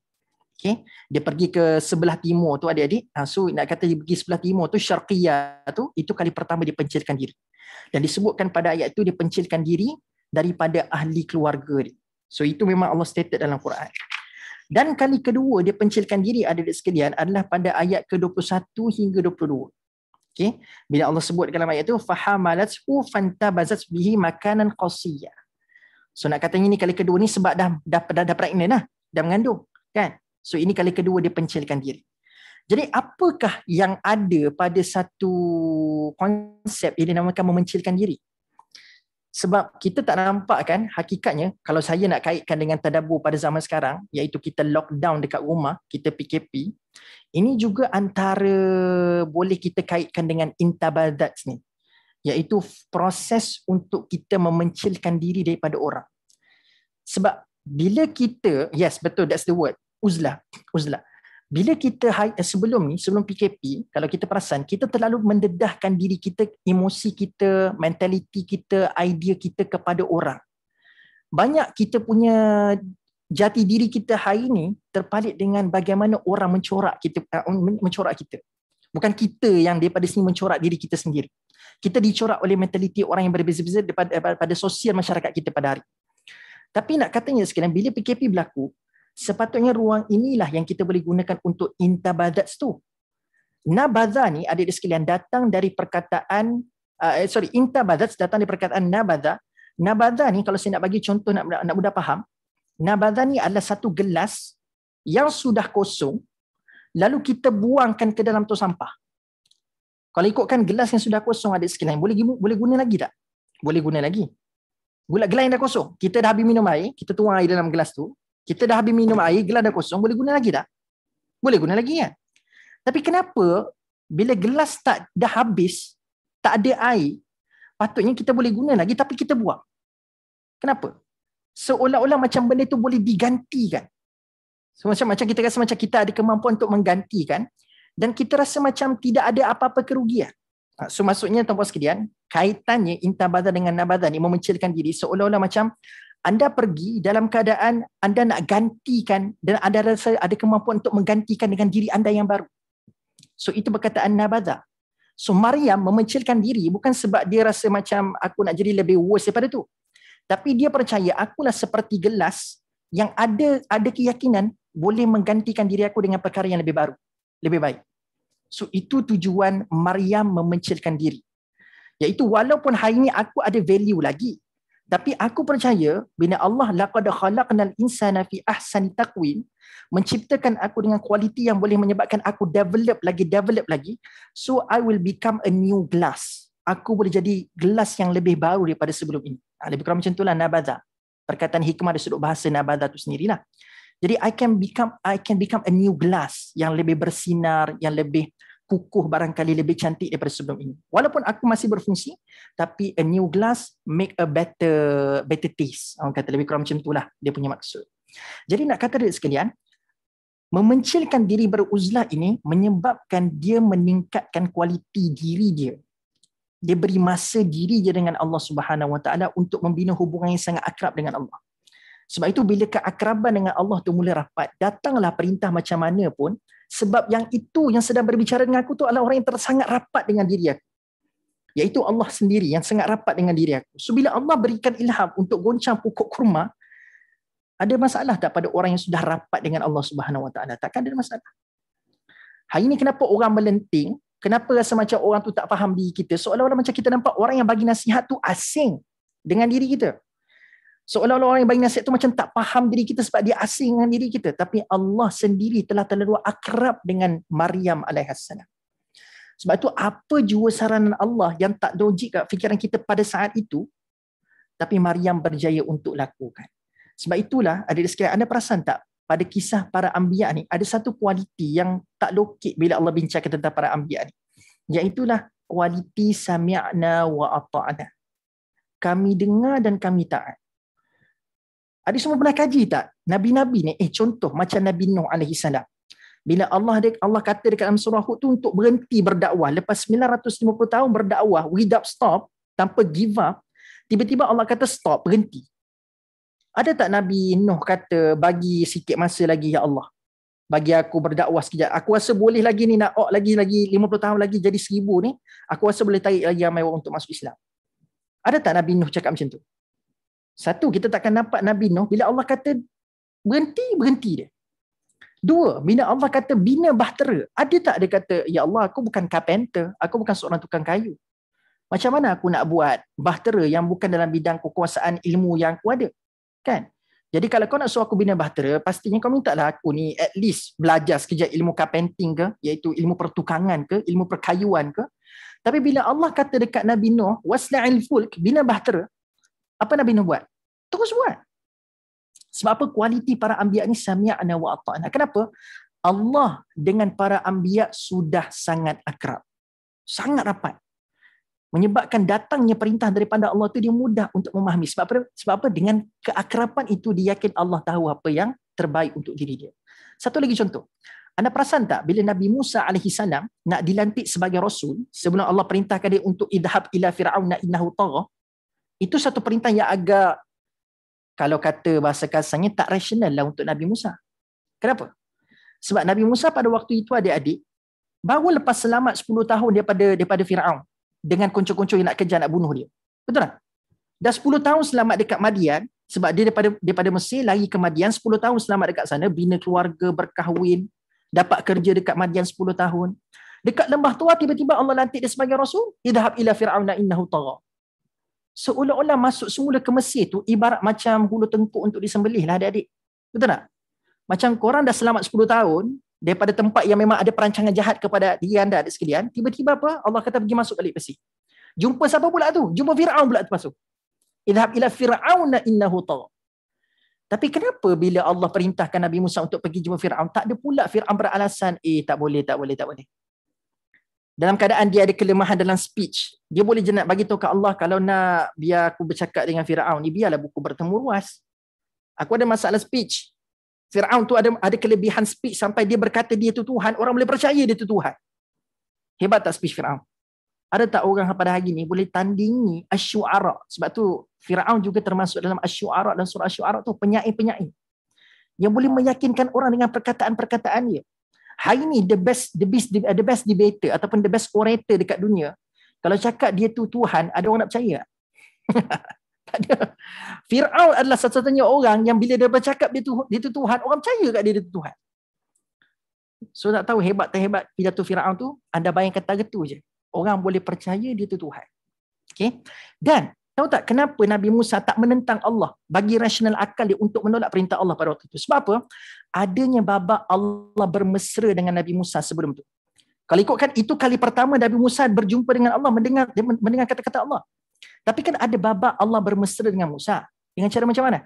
Okey. Dia pergi ke sebelah timur tu adik-adik. Ha, so nak kata dia pergi sebelah timur tu syarqiyah tu, itu kali pertama dia pencirikan diri. Dan disebutkan pada ayat tu dia pencirikan diri daripada ahli keluarga dia. So itu memang Allah stated dalam Quran. Dan kali kedua dia pencilkan diri adik-adik sekalian adalah pada ayat ke-21 hingga Okay. Bila Allah sebut dalam ayat tu fahamalathu fantabazat bihi makanan qasiya. So nak katanya ni kali kedua ni sebab dah dah dah, dah pregnant lah, dah mengandung, kan? So ini kali kedua dia pencilkan diri. Jadi apakah yang ada pada satu konsep yang dinamakan memencilkan diri? Sebab kita tak nampak kan hakikatnya kalau saya nak kaitkan dengan tadabur pada zaman sekarang iaitu kita lockdown dekat rumah, kita PKP, ini juga antara boleh kita kaitkan dengan intabadats ni. Iaitu proses untuk kita memencilkan diri daripada orang. Sebab bila kita, yes betul that's the word, uzlah, uzlah bila kita eh, sebelum ni sebelum PKP kalau kita perasan kita terlalu mendedahkan diri kita emosi kita mentaliti kita idea kita kepada orang banyak kita punya jati diri kita hari ini terpalit dengan bagaimana orang mencorak kita eh, mencorak kita bukan kita yang daripada sini mencorak diri kita sendiri kita dicorak oleh mentaliti orang yang berbeza-beza daripada pada sosial masyarakat kita pada hari tapi nak katanya sekarang bila PKP berlaku sepatutnya ruang inilah yang kita boleh gunakan untuk intabadats tu. Nabadha ni ada di sekalian datang dari perkataan uh, eh, sorry intabadats datang dari perkataan nabadha. Nabadha ni kalau saya nak bagi contoh nak nak mudah faham, nabadha ni adalah satu gelas yang sudah kosong lalu kita buangkan ke dalam tu sampah. Kalau ikutkan gelas yang sudah kosong ada sekalian boleh boleh guna lagi tak? Boleh guna lagi. Gula gelas yang dah kosong, kita dah habis minum air, kita tuang air dalam gelas tu, kita dah habis minum air, gelas dah kosong, boleh guna lagi tak? Boleh guna lagi kan? Tapi kenapa bila gelas tak dah habis, tak ada air, patutnya kita boleh guna lagi tapi kita buang. Kenapa? Seolah-olah macam benda tu boleh digantikan. So, macam macam kita rasa macam kita ada kemampuan untuk menggantikan dan kita rasa macam tidak ada apa-apa kerugian. So maksudnya tuan-tuan sekalian, kaitannya intabadah dengan nabadah ni memencilkan diri seolah-olah macam anda pergi dalam keadaan anda nak gantikan dan anda rasa ada kemampuan untuk menggantikan dengan diri anda yang baru. So itu perkataan Nabada. So Maryam memencilkan diri bukan sebab dia rasa macam aku nak jadi lebih worse daripada tu. Tapi dia percaya akulah seperti gelas yang ada ada keyakinan boleh menggantikan diri aku dengan perkara yang lebih baru, lebih baik. So itu tujuan Maryam memencilkan diri. Yaitu walaupun hari ini aku ada value lagi, tapi aku percaya bina Allah laqad khalaqnal insana fi ahsani taqwim menciptakan aku dengan kualiti yang boleh menyebabkan aku develop lagi develop lagi so I will become a new glass. Aku boleh jadi gelas yang lebih baru daripada sebelum ini. Ha, lebih kurang macam itulah nabaza. Perkataan hikmah dari sudut bahasa nabaza tu sendirilah. Jadi I can become I can become a new glass yang lebih bersinar, yang lebih kukuh barangkali lebih cantik daripada sebelum ini. Walaupun aku masih berfungsi, tapi a new glass make a better better taste. Orang kata lebih kurang macam itulah dia punya maksud. Jadi nak kata dia sekalian, memencilkan diri beruzlah ini menyebabkan dia meningkatkan kualiti diri dia. Dia beri masa diri dia dengan Allah Subhanahu Wa Taala untuk membina hubungan yang sangat akrab dengan Allah. Sebab itu bila keakraban dengan Allah tu mula rapat, datanglah perintah macam mana pun, sebab yang itu yang sedang berbicara dengan aku tu adalah orang yang tersangat rapat dengan diri aku. Yaitu Allah sendiri yang sangat rapat dengan diri aku. So bila Allah berikan ilham untuk goncang pokok kurma, ada masalah tak pada orang yang sudah rapat dengan Allah Subhanahu Wa Taala? Takkan ada masalah. Hari ini kenapa orang melenting? Kenapa rasa macam orang tu tak faham diri kita? Seolah-olah macam kita nampak orang yang bagi nasihat tu asing dengan diri kita. Seolah-olah orang yang bagi nasihat tu macam tak faham diri kita sebab dia asing dengan diri kita. Tapi Allah sendiri telah terlalu akrab dengan Maryam alaihissalam. Sebab itu apa jua saranan Allah yang tak logik kat fikiran kita pada saat itu, tapi Maryam berjaya untuk lakukan. Sebab itulah, ada sekiranya anda perasan tak? Pada kisah para ambiak ni, ada satu kualiti yang tak lokit bila Allah bincangkan tentang para ambiak ni. Iaitulah kualiti sami'na wa ata'na. Kami dengar dan kami taat. Ada semua pernah kaji tak? Nabi-nabi ni eh contoh macam Nabi Nuh alaihi salam. Bila Allah dia Allah kata dekat dalam surah Hud tu untuk berhenti berdakwah lepas 950 tahun berdakwah without stop tanpa give up, tiba-tiba Allah kata stop, berhenti. Ada tak Nabi Nuh kata bagi sikit masa lagi ya Allah. Bagi aku berdakwah sekejap. Aku rasa boleh lagi ni nak ok lagi lagi 50 tahun lagi jadi 1000 ni. Aku rasa boleh tarik lagi ramai orang untuk masuk Islam. Ada tak Nabi Nuh cakap macam tu? Satu, kita takkan nampak Nabi Nuh bila Allah kata berhenti, berhenti dia. Dua, bila Allah kata bina bahtera, ada tak dia kata, Ya Allah, aku bukan carpenter, aku bukan seorang tukang kayu. Macam mana aku nak buat bahtera yang bukan dalam bidang kekuasaan ilmu yang aku ada? Kan? Jadi kalau kau nak suruh aku bina bahtera, pastinya kau minta lah aku ni at least belajar sekejap ilmu carpenting ke, iaitu ilmu pertukangan ke, ilmu perkayuan ke. Tapi bila Allah kata dekat Nabi Nuh, wasla'il fulk, bina bahtera, apa Nabi Nuh buat? Terus buat. Sebab apa kualiti para ambia ni samia'na wa ata'na. Kenapa? Allah dengan para ambia sudah sangat akrab. Sangat rapat. Menyebabkan datangnya perintah daripada Allah itu dia mudah untuk memahami. Sebab apa? Sebab apa? Dengan keakraban itu dia yakin Allah tahu apa yang terbaik untuk diri dia. Satu lagi contoh. Anda perasan tak bila Nabi Musa alaihi nak dilantik sebagai rasul sebelum Allah perintahkan dia untuk idhab ila fir'aun innahu tagha itu satu perintah yang agak kalau kata bahasa kasarnya tak rasional lah untuk Nabi Musa. Kenapa? Sebab Nabi Musa pada waktu itu ada adik baru lepas selamat 10 tahun daripada daripada Firaun dengan kunci-kunci yang nak kejar nak bunuh dia. Betul tak? Dah 10 tahun selamat dekat Madian sebab dia daripada daripada Mesir lari ke Madian 10 tahun selamat dekat sana bina keluarga berkahwin dapat kerja dekat Madian 10 tahun. Dekat lembah tua tiba-tiba Allah lantik dia sebagai rasul. Idhab ila Firaun innahu tagha seolah-olah masuk semula ke Mesir tu ibarat macam hulu tengkuk untuk disembelih lah adik-adik. Betul tak? Macam korang dah selamat 10 tahun daripada tempat yang memang ada perancangan jahat kepada diri anda adik sekalian, tiba-tiba apa? Allah kata pergi masuk balik Mesir. Jumpa siapa pula tu? Jumpa Fir'aun pula tu masuk. Idhab ila Fir'auna innahu tawa. Tapi kenapa bila Allah perintahkan Nabi Musa untuk pergi jumpa Fir'aun, tak ada pula Fir'aun beralasan, eh tak boleh, tak boleh, tak boleh dalam keadaan dia ada kelemahan dalam speech dia boleh jenat bagi tahu ke Allah kalau nak biar aku bercakap dengan Firaun ni biarlah buku bertemu ruas aku ada masalah speech Firaun tu ada ada kelebihan speech sampai dia berkata dia tu Tuhan orang boleh percaya dia tu Tuhan hebat tak speech Firaun ada tak orang pada hari ni boleh tandingi asy-syu'ara sebab tu Firaun juga termasuk dalam asy-syu'ara dan surah asy-syu'ara tu penyair-penyair yang boleh meyakinkan orang dengan perkataan-perkataan dia hari ni the best the best the best debater ataupun the best orator dekat dunia kalau cakap dia tu Tuhan ada orang nak percaya tak ada Fir'aun adalah satu-satunya orang yang bila dia bercakap dia tu dia tu Tuhan orang percaya kat dia dia tu Tuhan so tak tahu hebat tak hebat tu Fir'aun tu anda bayangkan tak getu je orang boleh percaya dia tu Tuhan okay? dan Tahu tak kenapa Nabi Musa tak menentang Allah bagi rasional akal dia untuk menolak perintah Allah pada waktu itu? Sebab apa? Adanya babak Allah bermesra dengan Nabi Musa sebelum itu. Kalau ikutkan itu kali pertama Nabi Musa berjumpa dengan Allah mendengar mendengar kata-kata Allah. Tapi kan ada babak Allah bermesra dengan Musa. Dengan cara macam mana?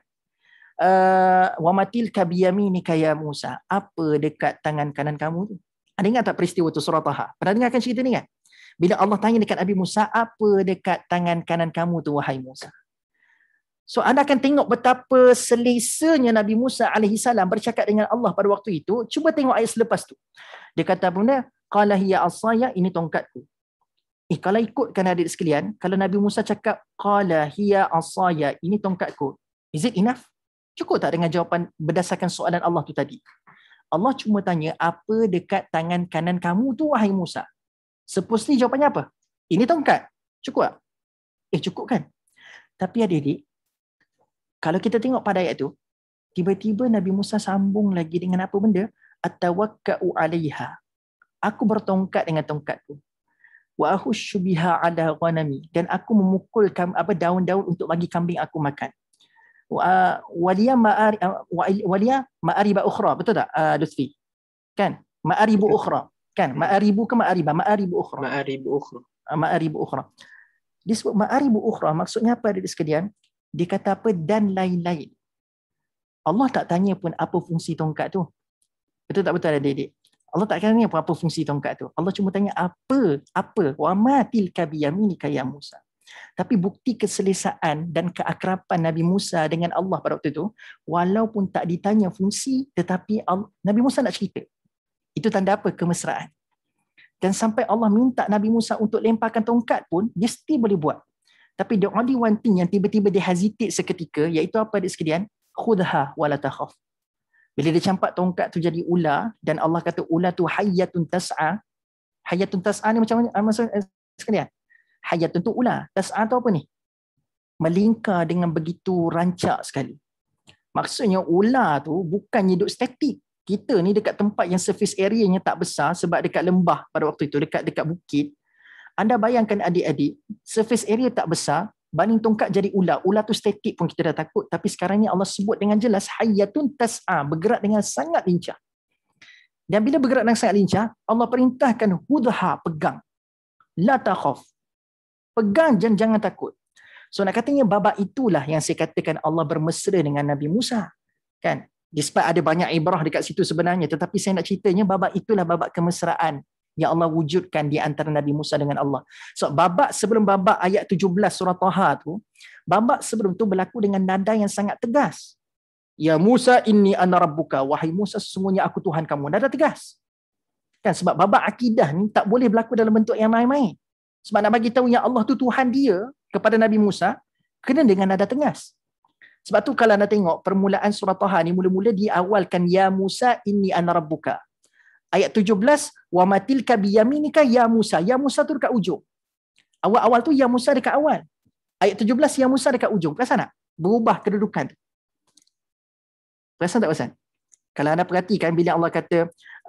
Uh, Wa matil kabiyami kaya Musa. Apa dekat tangan kanan kamu tu? Ada ingat tak peristiwa tu surah Taha? Pernah dengarkan cerita ni kan? Bila Allah tanya dekat Nabi Musa, apa dekat tangan kanan kamu tu wahai Musa? So anda akan tengok betapa selesanya Nabi Musa alaihi bercakap dengan Allah pada waktu itu. Cuba tengok ayat selepas tu. Dia kata bunda, qala hiya asaya ini tongkatku. Eh kalau ikutkan adik sekalian, kalau Nabi Musa cakap qala hiya asaya ini tongkatku. Is it enough? Cukup tak dengan jawapan berdasarkan soalan Allah tu tadi? Allah cuma tanya apa dekat tangan kanan kamu tu wahai Musa? Supposedly jawapannya apa? Ini tongkat. Cukup tak? Eh cukup kan? Tapi adik-adik, kalau kita tengok pada ayat tu, tiba-tiba Nabi Musa sambung lagi dengan apa benda? Atawakka'u alaiha. Aku bertongkat dengan tongkat tu. Wa ahushu biha ala ghanami. Dan aku memukul apa daun-daun untuk bagi kambing aku makan. Wa Walia ma'ari walia ma'ari ba'ukhra. Betul tak, uh, Lutfi? Kan? Ma'ari ba'ukhra kan ma'aribu ke ma'aribah ma'aribu ukhra ma'aribu ukhra ah, ma'aribu ukhra disebut ma'aribu ukhra maksudnya apa ada sekalian dikata kata apa dan lain-lain Allah tak tanya pun apa fungsi tongkat tu betul tak betul ada dedik Allah tak tanya pun apa fungsi tongkat tu Allah cuma tanya apa apa wa matil kabiyamini kaya Musa tapi bukti keselesaan dan keakraban Nabi Musa dengan Allah pada waktu itu, walaupun tak ditanya fungsi, tetapi Nabi Musa nak cerita. Itu tanda apa? Kemesraan. Dan sampai Allah minta Nabi Musa untuk lemparkan tongkat pun, dia mesti boleh buat. Tapi the only one thing yang tiba-tiba dia hesitate seketika, iaitu apa adik sekalian? Khudha walatakhaf. Bila dia campak tongkat tu jadi ular, dan Allah kata ular tu hayatun tas'a. Hayatun tas'a ni macam mana? Ah, Maksudnya eh, sekalian. Hayatun tu ular. Tas'a tu apa ni? Melingkar dengan begitu rancak sekali. Maksudnya ular tu bukan hidup statik kita ni dekat tempat yang surface area-nya tak besar sebab dekat lembah pada waktu itu, dekat dekat bukit. Anda bayangkan adik-adik, surface area tak besar, banding tongkat jadi ular. Ular tu statik pun kita dah takut. Tapi sekarang ni Allah sebut dengan jelas, hayatun tas'a, bergerak dengan sangat lincah. Dan bila bergerak dengan sangat lincah, Allah perintahkan hudha, pegang. La takhaf. Pegang dan jangan takut. So nak katanya babak itulah yang saya katakan Allah bermesra dengan Nabi Musa. Kan? Despite ada banyak ibrah dekat situ sebenarnya. Tetapi saya nak ceritanya, babak itulah babak kemesraan yang Allah wujudkan di antara Nabi Musa dengan Allah. So, babak sebelum babak ayat 17 surah Taha tu, babak sebelum tu berlaku dengan nada yang sangat tegas. Ya Musa inni ana rabbuka. Wahai Musa, sesungguhnya aku Tuhan kamu. Nada tegas. Kan sebab babak akidah ni tak boleh berlaku dalam bentuk yang main-main. Sebab nak bagi tahu yang Allah tu Tuhan dia kepada Nabi Musa, kena dengan nada tegas. Sebab tu kalau anda tengok permulaan surah Taha ni mula-mula diawalkan ya Musa inni ana rabbuka. Ayat 17 wa matilka bi yaminika ya Musa. Ya Musa tu dekat ujung. Awal-awal tu ya Musa dekat awal. Ayat 17 ya Musa dekat ujung. Perasan tak? Berubah kedudukan tu. Perasan tak perasan? Kalau anda perhatikan bila Allah kata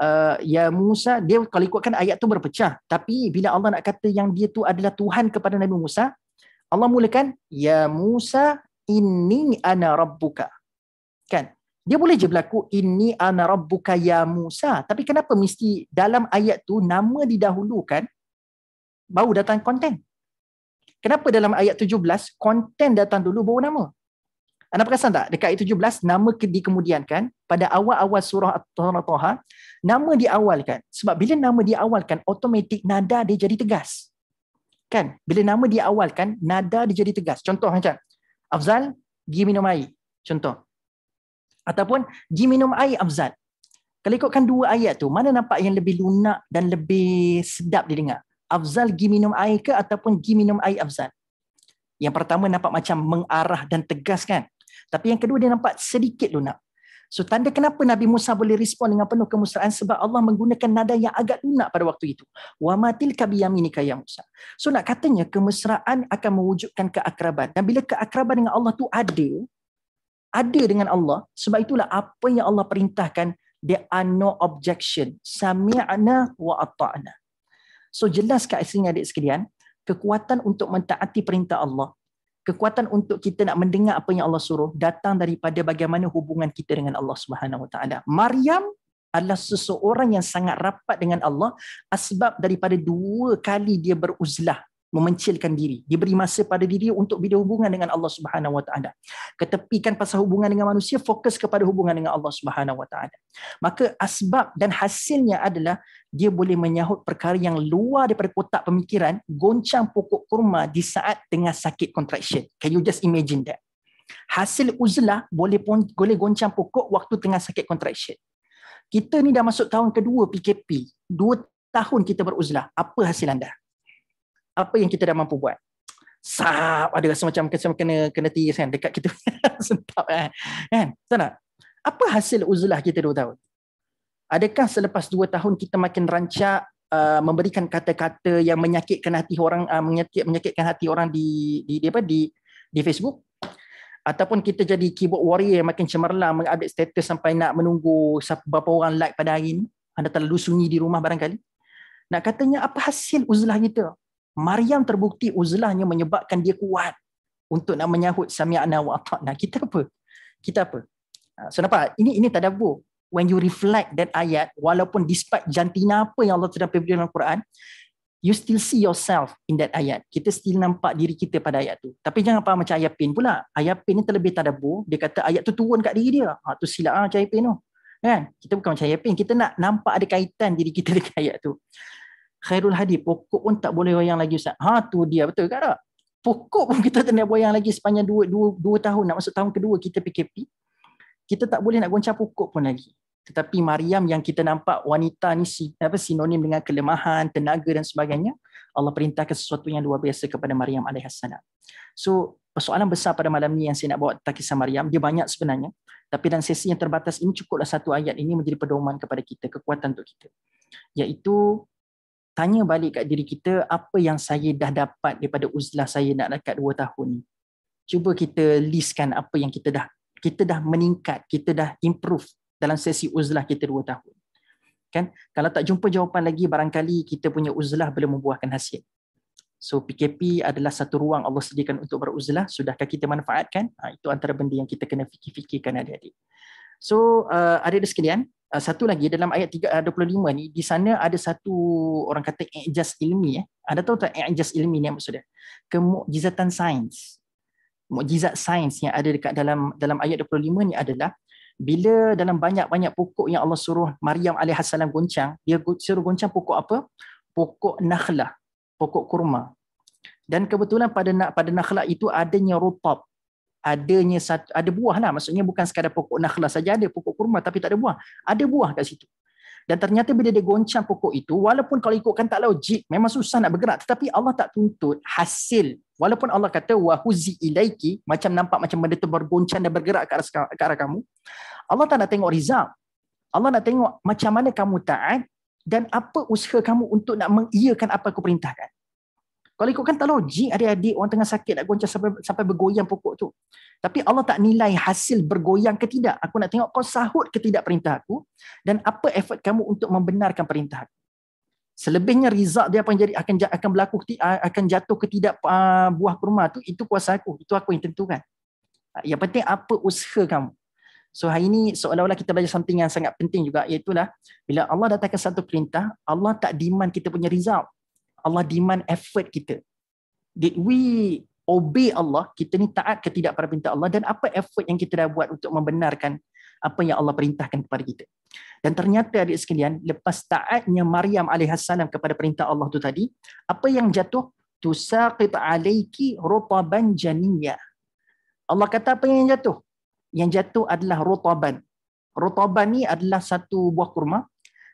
uh, ya Musa, dia kalau ikutkan ayat tu berpecah. Tapi bila Allah nak kata yang dia tu adalah Tuhan kepada Nabi Musa, Allah mulakan ya Musa inni ana rabbuka. Kan? Dia boleh je berlaku inni ana rabbuka ya Musa. Tapi kenapa mesti dalam ayat tu nama didahulukan baru datang konten? Kenapa dalam ayat 17 konten datang dulu baru nama? Anda perasan tak? Dekat ayat 17, nama dikemudiankan. Pada awal-awal surah At-Tahra, nama diawalkan. Sebab bila nama diawalkan, otomatik nada dia jadi tegas. Kan? Bila nama diawalkan, nada dia jadi tegas. Contoh macam, Afzal, pergi minum air. Contoh. Ataupun, pergi minum air, Afzal. Kalau ikutkan dua ayat tu, mana nampak yang lebih lunak dan lebih sedap didengar? Afzal pergi minum air ke ataupun pergi minum air Afzal? Yang pertama nampak macam mengarah dan tegas kan? Tapi yang kedua dia nampak sedikit lunak. So tanda kenapa Nabi Musa boleh respon dengan penuh kemusraan sebab Allah menggunakan nada yang agak lunak pada waktu itu. Wa matil yaminika ya Musa. So nak katanya kemesraan akan mewujudkan keakraban. Dan bila keakraban dengan Allah tu ada, ada dengan Allah, sebab itulah apa yang Allah perintahkan, there are no objection. Sami'na wa atta'na. So jelas kat sini adik sekalian, kekuatan untuk mentaati perintah Allah kekuatan untuk kita nak mendengar apa yang Allah suruh datang daripada bagaimana hubungan kita dengan Allah Subhanahu Wa Taala. Maryam adalah seseorang yang sangat rapat dengan Allah asbab daripada dua kali dia beruzlah memencilkan diri dia beri masa pada diri untuk bila hubungan dengan Allah Subhanahu wa taala ketepikan pasal hubungan dengan manusia fokus kepada hubungan dengan Allah Subhanahu wa taala maka asbab dan hasilnya adalah dia boleh menyahut perkara yang luar daripada kotak pemikiran goncang pokok kurma di saat tengah sakit contraction can you just imagine that hasil uzlah boleh pun boleh goncang pokok waktu tengah sakit contraction kita ni dah masuk tahun kedua PKP dua tahun kita beruzlah apa hasil anda apa yang kita dah mampu buat. Sap, ada rasa macam kena, kena, kena tiris kan dekat kita. Sentap kan. kan? Tak nak? Apa hasil uzlah kita dua tahun? Adakah selepas dua tahun kita makin rancak uh, memberikan kata-kata yang menyakitkan hati orang uh, menyakit, menyakitkan hati orang di di, di apa di di Facebook ataupun kita jadi keyboard warrior yang makin cemerlang mengupdate status sampai nak menunggu berapa orang like pada hari ini anda terlalu sunyi di rumah barangkali nak katanya apa hasil uzlah kita Maryam terbukti uzlahnya menyebabkan dia kuat untuk nak menyahut sami'ana wa ata'na. Kita apa? Kita apa? Ah, so nampak? Ini ini tadabbur. When you reflect that ayat, walaupun despite jantina apa yang Allah sedang pilih dalam Quran, you still see yourself in that ayat. Kita still nampak diri kita pada ayat tu. Tapi jangan faham macam ayat pin pula. Ayat pin ni terlebih tadabbur. Dia kata ayat tu turun kat diri dia. Ha, tu silap ah, ayat pin tu. Kan? Kita bukan macam ayat pin. Kita nak nampak ada kaitan diri kita dengan ayat tu. Khairul Hadi, pokok pun tak boleh wayang lagi Ustaz. Ha, tu dia, betul ke tak? Pokok pun kita tak nak wayang lagi sepanjang dua, dua, dua tahun, nak masuk tahun kedua kita PKP. Kita tak boleh nak goncang pokok pun lagi. Tetapi Maryam yang kita nampak wanita ni apa, sinonim dengan kelemahan, tenaga dan sebagainya, Allah perintahkan sesuatu yang luar biasa kepada Maryam AS. So, persoalan besar pada malam ni yang saya nak bawa tentang kisah Maryam, dia banyak sebenarnya. Tapi dalam sesi yang terbatas ini, cukuplah satu ayat ini menjadi pedoman kepada kita, kekuatan untuk kita. Iaitu tanya balik kat diri kita apa yang saya dah dapat daripada uzlah saya nak dekat 2 tahun ni. Cuba kita listkan apa yang kita dah kita dah meningkat, kita dah improve dalam sesi uzlah kita 2 tahun. Kan? Kalau tak jumpa jawapan lagi barangkali kita punya uzlah belum membuahkan hasil. So PKP adalah satu ruang Allah sediakan untuk beruzlah, sudahkah kita manfaatkan? Ha, itu antara benda yang kita kena fikir-fikirkan adik-adik. So uh, ada sekalian, Ah, satu lagi dalam ayat 325 ah, ni di sana ada satu orang kata ijaz ilmi eh. ada tahu tak ijaz ilmi ni maksud dia? Kemukjizatan sains. Mukjizat sains yang ada dekat dalam dalam ayat 25 ni adalah bila dalam banyak-banyak pokok yang Allah suruh Maryam alaihissalam goncang, dia suruh goncang pokok apa? Pokok nakhlah, pokok kurma. Dan kebetulan pada pada nakhlah itu adanya rutab adanya satu ada buah lah maksudnya bukan sekadar pokok nakhlah saja ada pokok kurma tapi tak ada buah ada buah kat situ dan ternyata bila dia goncang pokok itu walaupun kalau ikutkan tak logik memang susah nak bergerak tetapi Allah tak tuntut hasil walaupun Allah kata wahuzi ilaiki macam nampak macam benda tu bergoncang dan bergerak ke arah, ke arah kamu Allah tak nak tengok result Allah nak tengok macam mana kamu taat dan apa usaha kamu untuk nak mengiyakan apa aku perintahkan kalau ikutkan tak logik adik-adik orang tengah sakit nak goncang sampai sampai bergoyang pokok tu. Tapi Allah tak nilai hasil bergoyang ke tidak. Aku nak tengok kau sahut ke tidak perintah aku dan apa effort kamu untuk membenarkan perintah aku. Selebihnya result dia akan jadi akan akan berlaku akan jatuh ke tidak buah kurma tu itu kuasa aku. Itu aku yang tentukan. Ha, yang penting apa usaha kamu. So hari ini seolah-olah kita belajar something yang sangat penting juga iaitulah bila Allah datangkan satu perintah, Allah tak demand kita punya result. Allah demand effort kita. Did we obey Allah, kita ni taat ke tidak pada perintah Allah dan apa effort yang kita dah buat untuk membenarkan apa yang Allah perintahkan kepada kita. Dan ternyata adik sekalian, lepas taatnya Maryam alaihissalam kepada perintah Allah tu tadi, apa yang jatuh? Tusaqit alaiki rotaban janiyah. Allah kata apa yang jatuh? Yang jatuh adalah rotaban. Rotaban ni adalah satu buah kurma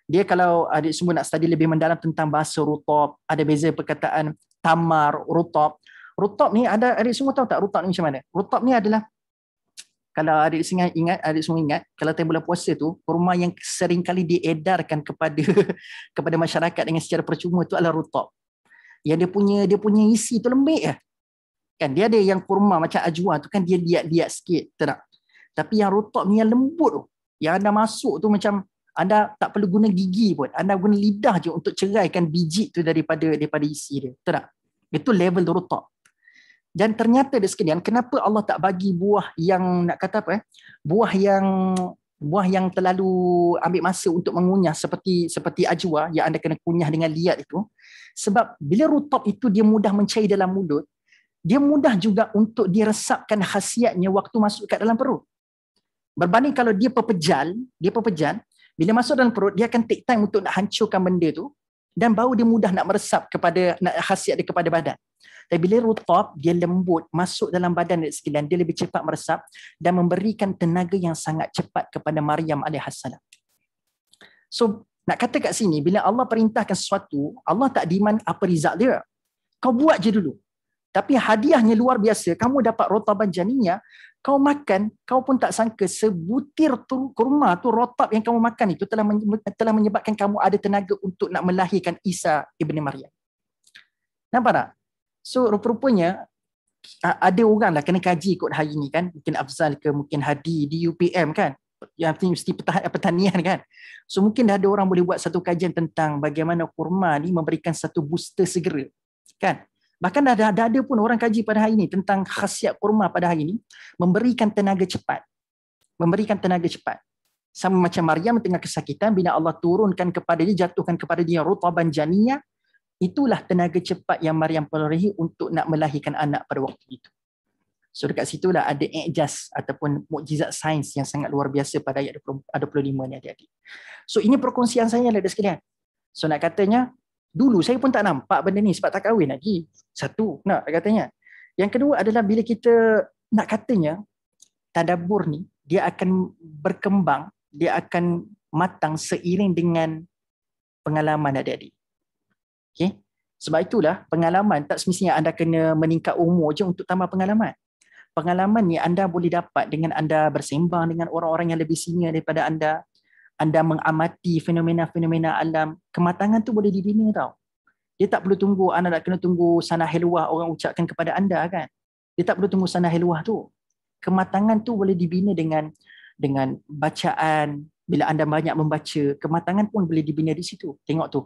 dia kalau adik semua nak study lebih mendalam tentang bahasa rutab, ada beza perkataan tamar, rutab. Rutab ni ada adik semua tahu tak rutab ni macam mana? Rutab ni adalah kalau adik semua ingat, adik semua ingat, kalau tempoh bulan puasa tu, kurma yang sering kali diedarkan kepada kepada masyarakat dengan secara percuma tu adalah rutab. Yang dia punya dia punya isi tu lembik ya. Eh. Kan dia ada yang kurma macam ajwa tu kan dia liat-liat sikit, tak? Tapi yang rutab ni yang lembut tu, yang ada masuk tu macam anda tak perlu guna gigi pun anda guna lidah je untuk ceraikan biji tu daripada daripada isi dia betul tak itu level rutab dan ternyata dia sekian. kenapa Allah tak bagi buah yang nak kata apa eh buah yang buah yang terlalu ambil masa untuk mengunyah seperti seperti ajwa yang anda kena kunyah dengan liat itu sebab bila rutab itu dia mudah mencair dalam mulut dia mudah juga untuk diresapkan khasiatnya waktu masuk kat dalam perut. Berbanding kalau dia pepejal, dia pepejal, bila masuk dalam perut dia akan take time untuk nak hancurkan benda tu dan bau dia mudah nak meresap kepada nak khasiat dia kepada badan tapi bila rutab dia lembut masuk dalam badan dia sekalian dia lebih cepat meresap dan memberikan tenaga yang sangat cepat kepada Maryam alaihissalam so nak kata kat sini bila Allah perintahkan sesuatu Allah tak demand apa result dia kau buat je dulu tapi hadiahnya luar biasa kamu dapat rotaban janinya kau makan, kau pun tak sangka sebutir tu kurma tu rotap yang kamu makan itu telah telah menyebabkan kamu ada tenaga untuk nak melahirkan Isa ibni Maria. Nampak tak? So rupa-rupanya ada orang lah kena kaji kot hari ni kan. Mungkin Afzal ke mungkin Hadi di UPM kan. Yang penting mesti eh, pertanian kan. So mungkin dah ada orang boleh buat satu kajian tentang bagaimana kurma ni memberikan satu booster segera. Kan? Bahkan ada dah, ada pun orang kaji pada hari ini tentang khasiat kurma pada hari ini memberikan tenaga cepat. Memberikan tenaga cepat. Sama macam Maryam tengah kesakitan, bila Allah turunkan kepada dia, jatuhkan kepada dia rutaban janinya, itulah tenaga cepat yang Maryam perolehi untuk nak melahirkan anak pada waktu itu. So dekat situlah ada ijaz ataupun mukjizat sains yang sangat luar biasa pada ayat 25 ni adik-adik. So ini perkongsian saya lah sekalian. So nak katanya Dulu saya pun tak nampak benda ni sebab tak kahwin lagi. Satu, nak katanya. Yang kedua adalah bila kita nak katanya tadabbur ni dia akan berkembang, dia akan matang seiring dengan pengalaman adik-adik. Okey. Sebab itulah pengalaman tak semestinya anda kena meningkat umur je untuk tambah pengalaman. Pengalaman ni anda boleh dapat dengan anda bersembang dengan orang-orang yang lebih senior daripada anda, anda mengamati fenomena-fenomena alam, kematangan tu boleh dibina tau. Dia tak perlu tunggu, anda nak kena tunggu sana heluah orang ucapkan kepada anda kan. Dia tak perlu tunggu sana heluah tu. Kematangan tu boleh dibina dengan dengan bacaan, bila anda banyak membaca, kematangan pun boleh dibina di situ. Tengok tu,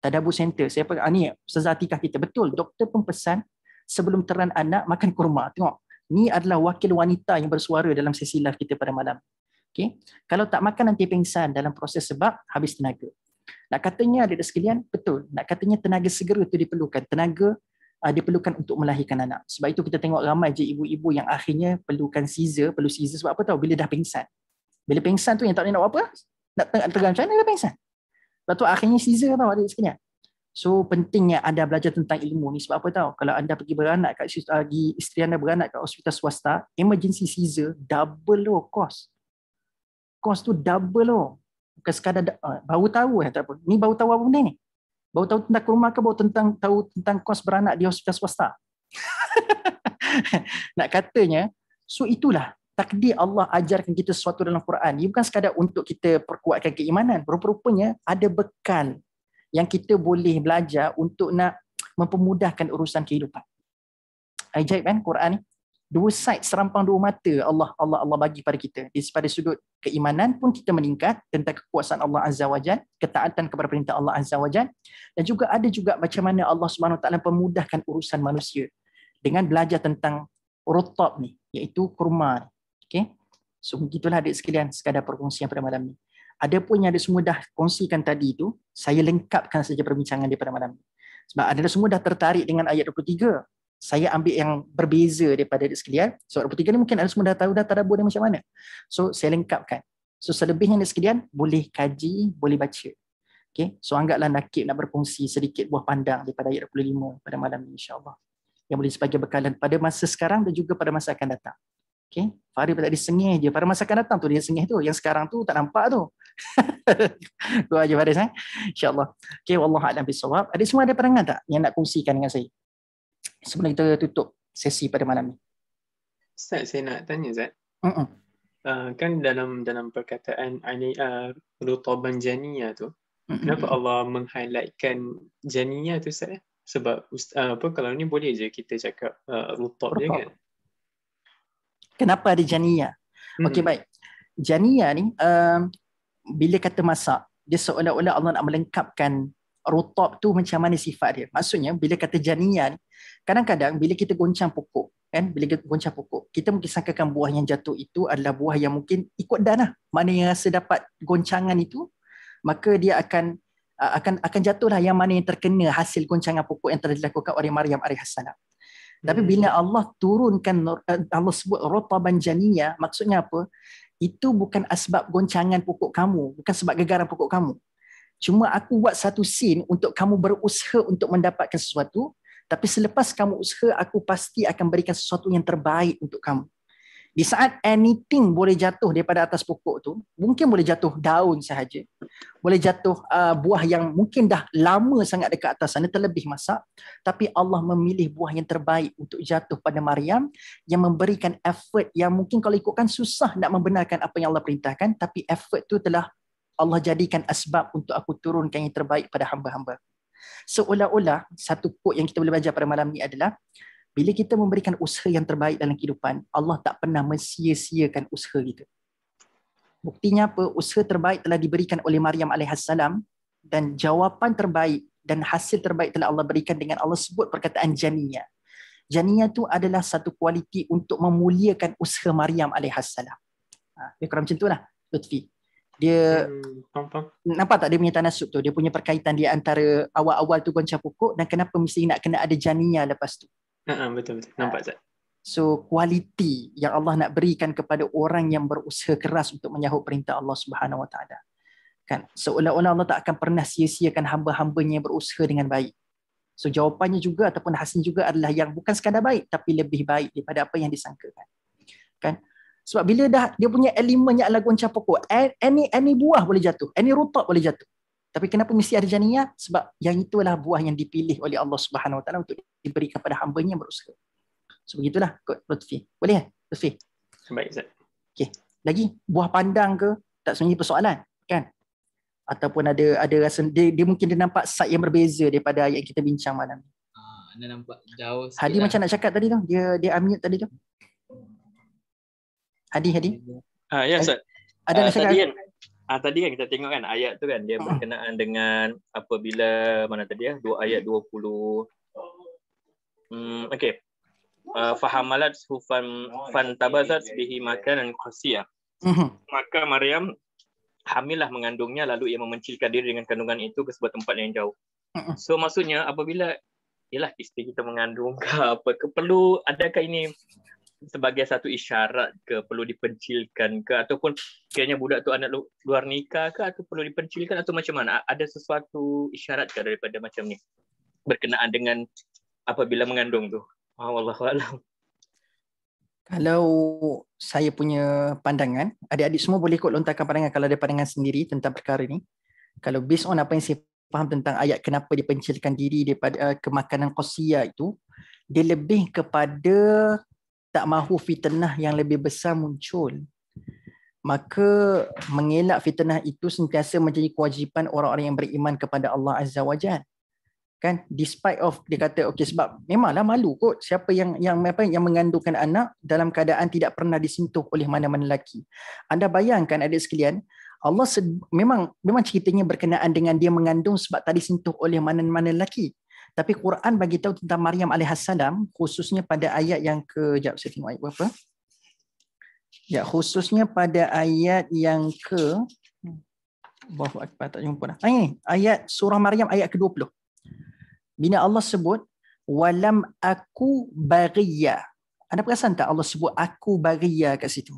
Tadabu Center. Saya pakai, ah, ni Ustazah Atikah kita. Betul, doktor pun pesan sebelum teran anak makan kurma. Tengok, ni adalah wakil wanita yang bersuara dalam sesi live kita pada malam. Okay, Kalau tak makan nanti pingsan dalam proses sebab habis tenaga. Nak katanya ada sekalian, betul. Nak katanya tenaga segera itu diperlukan. Tenaga uh, diperlukan untuk melahirkan anak. Sebab itu kita tengok ramai je ibu-ibu yang akhirnya perlukan seizure, perlu seizure sebab apa tahu bila dah pingsan. Bila pingsan tu yang tak boleh nak apa? Nak tengah teng- macam mana dah pingsan? Lepas tu akhirnya seizure tau ada sekalian. So pentingnya anda belajar tentang ilmu ni sebab apa tahu? Kalau anda pergi beranak kat uh, isteri anda beranak kat hospital swasta, emergency seizure double low cost kos tu double loh. Bukan sekadar uh, baru tahu eh tak apa. Ni baru tahu apa benda ni? Baru tahu tentang rumah ke baru tentang tahu tentang kos beranak di hospital swasta. Nak katanya, so itulah takdir Allah ajarkan kita sesuatu dalam Quran. Ia bukan sekadar untuk kita perkuatkan keimanan. Rupa-rupanya ada bekal yang kita boleh belajar untuk nak mempermudahkan urusan kehidupan. Ajaib kan Quran ni? dua side serampang dua mata Allah Allah Allah bagi pada kita. Di pada sudut keimanan pun kita meningkat tentang kekuasaan Allah Azza wa Jal, ketaatan kepada perintah Allah Azza wa Jal. Dan juga ada juga macam mana Allah Subhanahu Wa Taala memudahkan urusan manusia dengan belajar tentang rutab ni, iaitu kurma. Okey. So begitulah adik sekalian sekadar perkongsian pada malam ni. Ada pun yang ada semua dah kongsikan tadi itu, saya lengkapkan saja perbincangan daripada malam ni. Sebab ada semua dah tertarik dengan ayat 23 saya ambil yang berbeza daripada adik sekalian. So, adik putih ni mungkin anda semua dah tahu dah tadabur dia macam mana. So, saya lengkapkan. So, selebihnya adik sekalian boleh kaji, boleh baca. Okay. So, anggaplah nakib nak berfungsi sedikit buah pandang daripada ayat 25 pada malam ini insyaAllah. Yang boleh sebagai bekalan pada masa sekarang dan juga pada masa akan datang. Okay. Farid pada disengih je. Pada masa akan datang tu dia sengih tu. Yang sekarang tu tak nampak tu. Tu aja Farid. Eh? InsyaAllah. Okay, Wallah alam bisawab. ada semua ada perangan tak yang nak kongsikan dengan saya? sebelum kita tutup sesi pada malam ni. Ustaz, saya nak tanya Zat. Uh-uh. Uh, kan dalam dalam perkataan ani rutuban ah, jania tu, uh-uh. kenapa Allah meng-highlightkan tu Ustaz? Sebab uh, apa kalau ni boleh je kita cakap uh, ah, rutab je kan? Kenapa ada jania? Hmm. Okey baik. Jania ni uh, bila kata masak, dia seolah-olah Allah nak melengkapkan rotop tu macam mana sifat dia. Maksudnya bila kata janian, kadang-kadang bila kita goncang pokok, kan? bila kita goncang pokok, kita mungkin sangkakan buah yang jatuh itu adalah buah yang mungkin ikut dan lah. Mana yang rasa dapat goncangan itu, maka dia akan akan akan jatuhlah yang mana yang terkena hasil goncangan pokok yang telah dilakukan oleh Maryam alaihi hmm. Tapi bila Allah turunkan Allah sebut rotaban janiyah, maksudnya apa? Itu bukan asbab goncangan pokok kamu, bukan sebab gegaran pokok kamu cuma aku buat satu scene untuk kamu berusaha untuk mendapatkan sesuatu tapi selepas kamu usaha aku pasti akan berikan sesuatu yang terbaik untuk kamu di saat anything boleh jatuh daripada atas pokok tu mungkin boleh jatuh daun sahaja boleh jatuh uh, buah yang mungkin dah lama sangat dekat atas sana terlebih masa, tapi Allah memilih buah yang terbaik untuk jatuh pada Maryam yang memberikan effort yang mungkin kalau ikutkan susah nak membenarkan apa yang Allah perintahkan tapi effort tu telah Allah jadikan asbab untuk aku turunkan yang terbaik pada hamba-hamba. Seolah-olah satu quote yang kita boleh baca pada malam ni adalah bila kita memberikan usaha yang terbaik dalam kehidupan, Allah tak pernah mensia-siakan usaha kita. Buktinya apa? Usaha terbaik telah diberikan oleh Maryam alaihissalam dan jawapan terbaik dan hasil terbaik telah Allah berikan dengan Allah sebut perkataan janinya. Janinya tu adalah satu kualiti untuk memuliakan usaha Maryam alaihissalam. Ha, kurang macam itulah, Lutfi dia hmm, nampak tak dia punya tanah sub tu dia punya perkaitan dia antara awal-awal tu goncang pokok dan kenapa mesti nak kena ada janinya lepas tu uh-huh, betul betul nampak tak so kualiti yang Allah nak berikan kepada orang yang berusaha keras untuk menyahut perintah Allah Subhanahu Wa kan seolah-olah Allah tak akan pernah sia-siakan hamba-hambanya yang berusaha dengan baik so jawapannya juga ataupun hasil juga adalah yang bukan sekadar baik tapi lebih baik daripada apa yang disangkakan kan? Sebab bila dah dia punya elemennya adalah gonca pokok, any any buah boleh jatuh, any rutab boleh jatuh. Tapi kenapa mesti ada janiyah? Sebab yang itulah buah yang dipilih oleh Allah Subhanahu Wa untuk diberi kepada hamba-Nya yang berusaha. So begitulah kot Lutfi. Boleh ya? Lutfi. Baik, Zat. Okey. Lagi buah pandang ke? Tak sebenarnya persoalan, kan? Ataupun ada ada rasa dia, dia mungkin dia nampak side yang berbeza daripada ayat yang kita bincang malam. Ha, ah, anda nampak jauh sikit. Hadi lah. macam nak cakap tadi tu, dia dia unmute tadi tu. Hadi Hadi. Ha ah, ya Ustaz. Ada nak ah, kan? Ah ha, tadi kan kita tengok kan ayat tu kan dia ah. berkenaan dengan apabila mana tadi ya dua ayat 20. Hmm okey. Fahamalat sufan fantabazat bihi dan qasiyah. Mhm. Maka Maryam hamillah mengandungnya lalu ia memencilkan diri dengan kandungan itu ke sebuah tempat yang jauh. Mhm. So maksudnya apabila ialah isteri kita mengandung ke apa ke perlu adakah ini sebagai satu isyarat ke perlu dipencilkan ke ataupun kiranya budak tu anak luar nikah ke atau perlu dipencilkan atau macam mana ada sesuatu isyarat ke daripada macam ni berkenaan dengan apabila mengandung tu wallahu alam kalau saya punya pandangan adik-adik semua boleh ikut lontarkan pandangan kalau ada pandangan sendiri tentang perkara ni kalau based on apa yang saya faham tentang ayat kenapa dipencilkan diri daripada eh, kemakanan qasiyah itu dia lebih kepada tak mahu fitnah yang lebih besar muncul maka mengelak fitnah itu sentiasa menjadi kewajipan orang-orang yang beriman kepada Allah Azza wa Jal. Kan despite of dia kata okey sebab memanglah malu kot siapa yang yang apa yang mengandungkan anak dalam keadaan tidak pernah disentuh oleh mana-mana lelaki. Anda bayangkan adik sekalian Allah memang memang ceritanya berkenaan dengan dia mengandung sebab tadi sentuh oleh mana-mana lelaki. Tapi Quran bagi tahu tentang Maryam alaihissalam khususnya pada ayat yang ke jap saya tengok ayat berapa. Ya, khususnya pada ayat yang ke Allahu Akbar tak jumpa dah. Ini ah, ayat surah Maryam ayat ke-20. Bina Allah sebut walam aku bagiya. Anda perasan tak Allah sebut aku bagiya kat situ?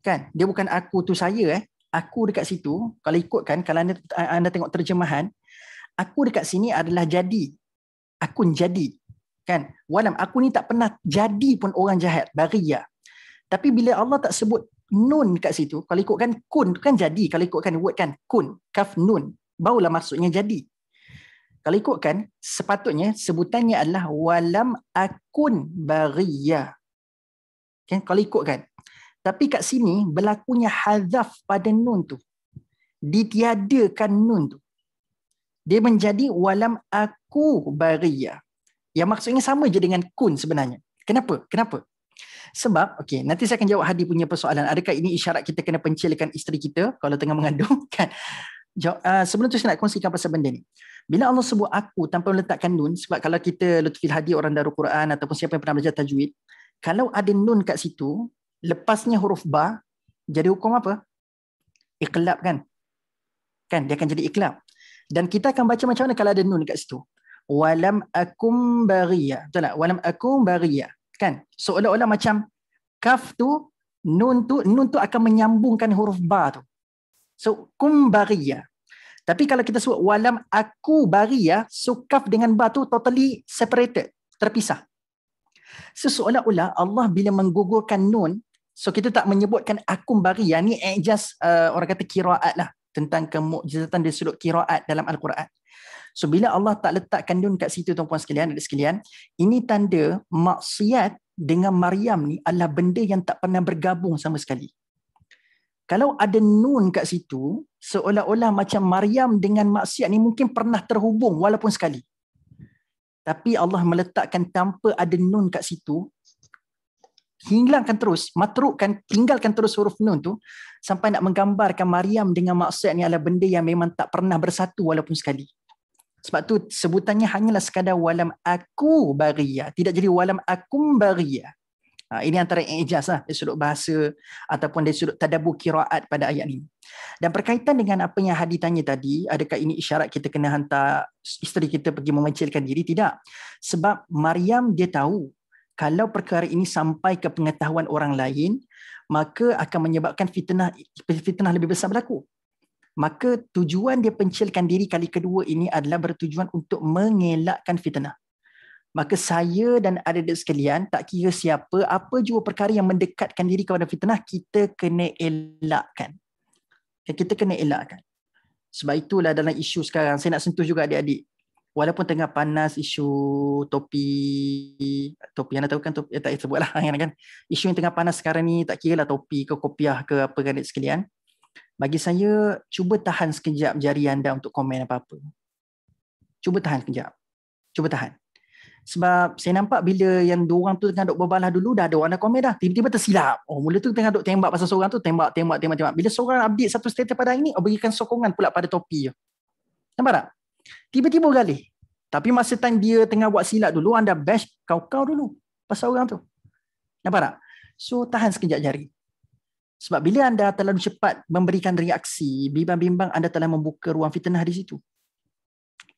Kan? Dia bukan aku tu saya eh. Aku dekat situ kalau ikutkan kalau anda, anda tengok terjemahan aku dekat sini adalah jadi aku jadi kan walam aku ni tak pernah jadi pun orang jahat baria tapi bila Allah tak sebut nun kat situ kalau ikutkan kun kan jadi kalau ikutkan word kan kun kaf nun barulah maksudnya jadi kalau ikutkan sepatutnya sebutannya adalah walam akun baria kan kalau ikutkan tapi kat sini berlakunya hadaf pada nun tu ditiadakan nun tu dia menjadi walam aku bariyah. Yang maksudnya sama je dengan kun sebenarnya. Kenapa? Kenapa? Sebab, okay, nanti saya akan jawab Hadi punya persoalan. Adakah ini isyarat kita kena pencilkan isteri kita kalau tengah mengandung? Kan? Jawab, uh, sebelum tu saya nak kongsikan pasal benda ni. Bila Allah sebut aku tanpa meletakkan nun, sebab kalau kita lutfil hadi orang darul Quran ataupun siapa yang pernah belajar tajwid, kalau ada nun kat situ, lepasnya huruf ba, jadi hukum apa? Iqlab kan? Kan? Dia akan jadi iqlab. Dan kita akan baca macam mana kalau ada nun dekat situ. Walam akum bariya. Betul tak? Walam akum bariya. Kan? Seolah-olah macam kaf tu, nun tu, nun tu akan menyambungkan huruf ba tu. So, kum bariya. Tapi kalau kita sebut walam aku bariya, so kaf dengan ba tu totally separated, terpisah. So, seolah-olah Allah bila menggugurkan nun, so kita tak menyebutkan akum bariya, ni eh, just uh, orang kata kiraat lah tentang kemukjizatan dari sudut kiraat dalam Al-Quran. So bila Allah tak letakkan dun kat situ tuan-tuan sekalian, adik sekalian, ini tanda maksiat dengan Maryam ni adalah benda yang tak pernah bergabung sama sekali. Kalau ada nun kat situ, seolah-olah macam Maryam dengan maksiat ni mungkin pernah terhubung walaupun sekali. Tapi Allah meletakkan tanpa ada nun kat situ, hilangkan terus, matrukkan, tinggalkan terus huruf nun tu sampai nak menggambarkan Maryam dengan maksiat ni adalah benda yang memang tak pernah bersatu walaupun sekali. Sebab tu sebutannya hanyalah sekadar walam aku baria, tidak jadi walam akum baria. Ha, ini antara ijaz lah, dari sudut bahasa ataupun dari sudut tadabu kiraat pada ayat ini. Dan berkaitan dengan apa yang Hadi tanya tadi, adakah ini isyarat kita kena hantar isteri kita pergi memencilkan diri? Tidak. Sebab Maryam dia tahu kalau perkara ini sampai ke pengetahuan orang lain maka akan menyebabkan fitnah fitnah lebih besar berlaku maka tujuan dia pencilkan diri kali kedua ini adalah bertujuan untuk mengelakkan fitnah maka saya dan adik-adik sekalian tak kira siapa apa jua perkara yang mendekatkan diri kepada fitnah kita kena elakkan kita kena elakkan sebab itulah dalam isu sekarang saya nak sentuh juga adik-adik walaupun tengah panas isu topi topi anda tahu kan topi eh, tak eh, sebutlah kan kan isu yang tengah panas sekarang ni tak kira lah topi ke kopiah ke apa kan sekalian bagi saya cuba tahan sekejap jari anda untuk komen apa-apa cuba tahan sekejap cuba tahan sebab saya nampak bila yang dua orang tu tengah dok berbalah dulu dah ada orang dah komen dah tiba-tiba tersilap oh mula tu tengah dok tembak pasal seorang tu tembak tembak tembak tembak bila seorang update satu status pada hari ni oh berikan sokongan pula pada topi tu nampak tak Tiba-tiba galih. Tapi masa time dia tengah buat silat dulu, anda bash kau-kau dulu pasal orang tu. Nampak tak? So, tahan sekejap jari. Sebab bila anda terlalu cepat memberikan reaksi, bimbang-bimbang anda telah membuka ruang fitnah di situ.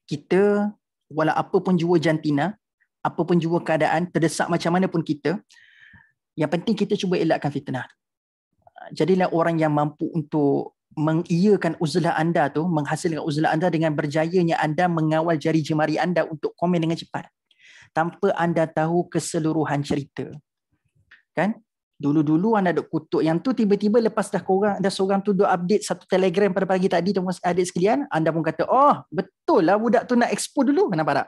Kita, walau apa pun jua jantina, apa pun jua keadaan, terdesak macam mana pun kita, yang penting kita cuba elakkan fitnah. Jadilah orang yang mampu untuk mengiyakan uzlah anda tu, menghasilkan uzlah anda dengan berjayanya anda mengawal jari jemari anda untuk komen dengan cepat. Tanpa anda tahu keseluruhan cerita. Kan? Dulu-dulu anda dok kutuk yang tu tiba-tiba lepas dah korang dah seorang tu dok update satu telegram pada pagi tadi tu adik sekalian, anda pun kata, "Oh, betul lah budak tu nak expo dulu." Kenapa tak?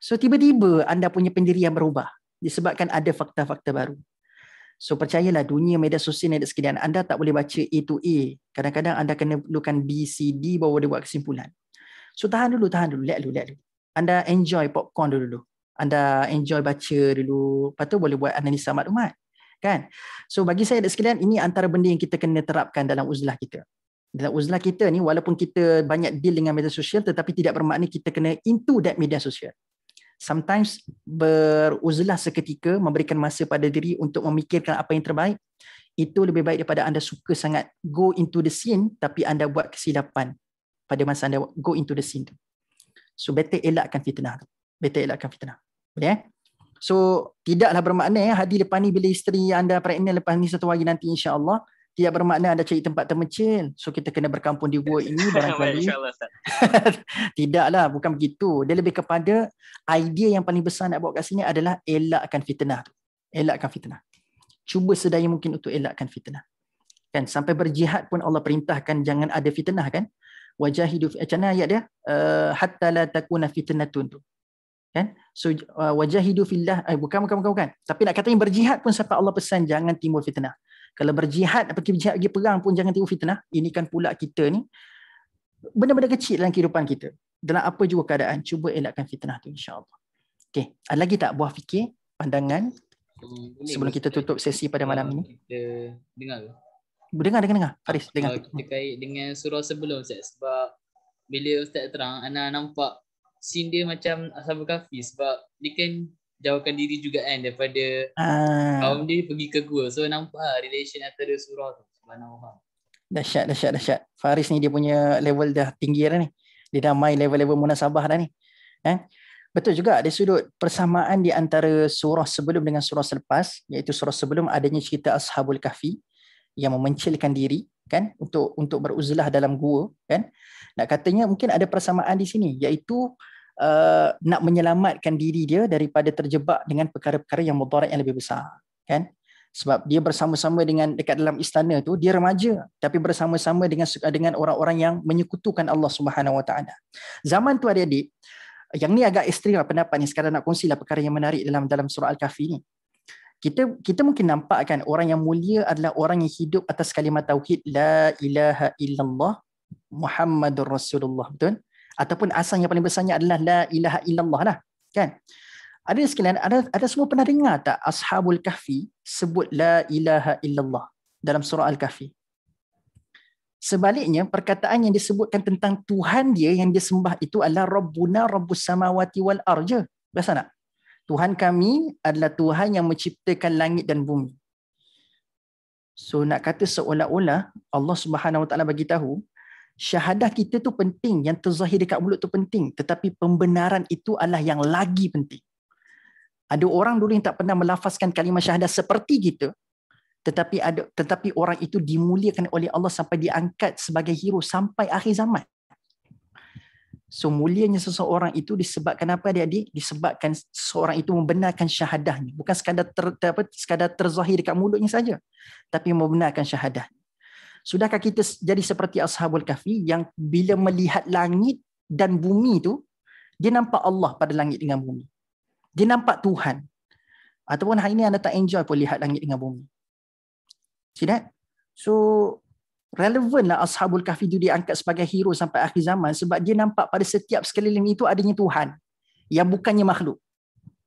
So tiba-tiba anda punya pendirian berubah disebabkan ada fakta-fakta baru. So percayalah dunia media sosial ni ada sekalian. Anda tak boleh baca A to A. Kadang-kadang anda kena perlukan B, C, D baru dia buat kesimpulan. So tahan dulu, tahan dulu. Lihat dulu, lihat dulu. Anda enjoy popcorn dulu. dulu. Anda enjoy baca dulu. Lepas tu boleh buat analisa maklumat. Kan? So bagi saya ada sekalian, ini antara benda yang kita kena terapkan dalam uzlah kita. Dalam uzlah kita ni, walaupun kita banyak deal dengan media sosial, tetapi tidak bermakna kita kena into that media sosial sometimes beruzlah seketika memberikan masa pada diri untuk memikirkan apa yang terbaik itu lebih baik daripada anda suka sangat go into the scene tapi anda buat kesilapan pada masa anda go into the scene tu. So better elakkan fitnah tu. Better elakkan fitnah. Boleh eh? So tidaklah bermakna ya hadir depan ni bila isteri anda pregnant lepas ni satu hari nanti insya-Allah tidak bermakna anda cari tempat termencil. So kita kena berkampung di gua ini barangkali. Tidaklah, bukan begitu. Dia lebih kepada idea yang paling besar nak bawa kat sini adalah elakkan fitnah tu. Elakkan fitnah. Cuba sedaya mungkin untuk elakkan fitnah. Kan sampai berjihad pun Allah perintahkan jangan ada fitnah kan? Wajahidu fi acana ayat dia eh, hatta la takuna fitnatun tu. Kan? So uh, wajahidu fillah eh, bukan bukan bukan Tapi nak kata yang berjihad pun sampai Allah pesan jangan timbul fitnah kalau berjihad pergi berjihad pergi perang pun jangan tengok fitnah ini kan pula kita ni benda-benda kecil dalam kehidupan kita dalam apa juga keadaan cuba elakkan fitnah tu insya Allah. okey ada lagi tak buah fikir pandangan hmm, sebelum kita tutup sesi pada malam ini kita dengar ke dengar dengar dengar Faris dengar kita kait dengan surah sebelum Ustaz sebab bila Ustaz terang anak nampak sin dia macam Ashabul Kahfi sebab dia kan jauhkan diri juga kan daripada ah. kaum dia pergi ke gua. So nampak lah relation antara surah tu. Subhanallah. Dahsyat, dahsyat, dahsyat. Faris ni dia punya level dah tinggi dah ni. Dia dah main level-level munasabah dah ni. Eh? Betul juga dari sudut persamaan di antara surah sebelum dengan surah selepas iaitu surah sebelum adanya cerita Ashabul Kahfi yang memencilkan diri kan untuk untuk beruzlah dalam gua kan nak katanya mungkin ada persamaan di sini iaitu uh, nak menyelamatkan diri dia daripada terjebak dengan perkara-perkara yang mudarat yang lebih besar kan sebab dia bersama-sama dengan dekat dalam istana tu dia remaja tapi bersama-sama dengan dengan orang-orang yang menyekutukan Allah Subhanahu Wa Taala. Zaman tu ada adik yang ni agak ekstrim lah pendapat ni sekarang nak kongsilah perkara yang menarik dalam dalam surah Al-Kahfi ni. Kita kita mungkin nampak kan orang yang mulia adalah orang yang hidup atas kalimat tauhid la ilaha illallah Muhammadur Rasulullah betul? ataupun asas yang paling besarnya adalah la ilaha illallah lah kan ada sekalian ada ada semua pernah dengar tak ashabul kahfi sebut la ilaha illallah dalam surah al-kahfi sebaliknya perkataan yang disebutkan tentang tuhan dia yang dia sembah itu adalah rabbuna rabbus samawati wal arja biasa tak tuhan kami adalah tuhan yang menciptakan langit dan bumi So nak kata seolah-olah Allah Subhanahu Wa Taala bagi tahu syahadah kita tu penting, yang terzahir dekat mulut tu penting, tetapi pembenaran itu adalah yang lagi penting. Ada orang dulu yang tak pernah melafazkan kalimah syahadah seperti kita, tetapi ada tetapi orang itu dimuliakan oleh Allah sampai diangkat sebagai hero sampai akhir zaman. So mulianya seseorang itu disebabkan apa dia adik? Disebabkan seseorang itu membenarkan syahadahnya. Bukan sekadar ter, apa, sekadar terzahir dekat mulutnya saja. Tapi membenarkan syahadahnya sudahkah kita jadi seperti ashabul kahfi yang bila melihat langit dan bumi tu dia nampak Allah pada langit dengan bumi dia nampak Tuhan ataupun hari ini anda tak enjoy pun lihat langit dengan bumi see that so relevant lah ashabul kahfi tu diangkat sebagai hero sampai akhir zaman sebab dia nampak pada setiap sekeliling itu adanya Tuhan yang bukannya makhluk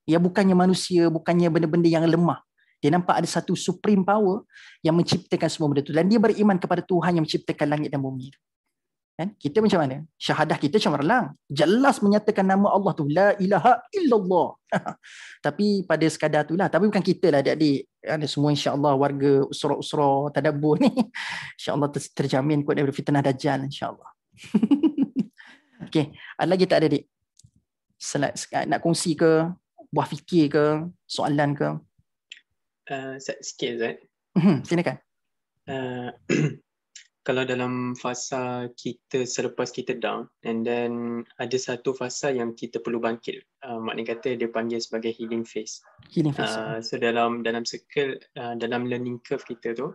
yang bukannya manusia bukannya benda-benda yang lemah dia nampak ada satu supreme power yang menciptakan semua benda itu. Dan dia beriman kepada Tuhan yang menciptakan langit dan bumi. Kan? Kita macam mana? Syahadah kita macam relang. Jelas menyatakan nama Allah tu. La ilaha illallah. Tapi pada sekadar tu lah. Tapi bukan kita lah adik-adik. Ada semua insyaAllah warga usra-usra tadabur ni. InsyaAllah terjamin kuat daripada fitnah dajjal insyaAllah. okay. Ada lagi tak adik-adik? Nak kongsi ke? Buah fikir ke? Soalan ke? Eh, set sikit Zat. Mhm, silakan. Uh, kalau dalam fasa kita selepas kita down and then ada satu fasa yang kita perlu bangkit. Uh, maknanya kata dia panggil sebagai healing phase. Healing phase. Uh, so dalam dalam circle, uh, dalam learning curve kita tu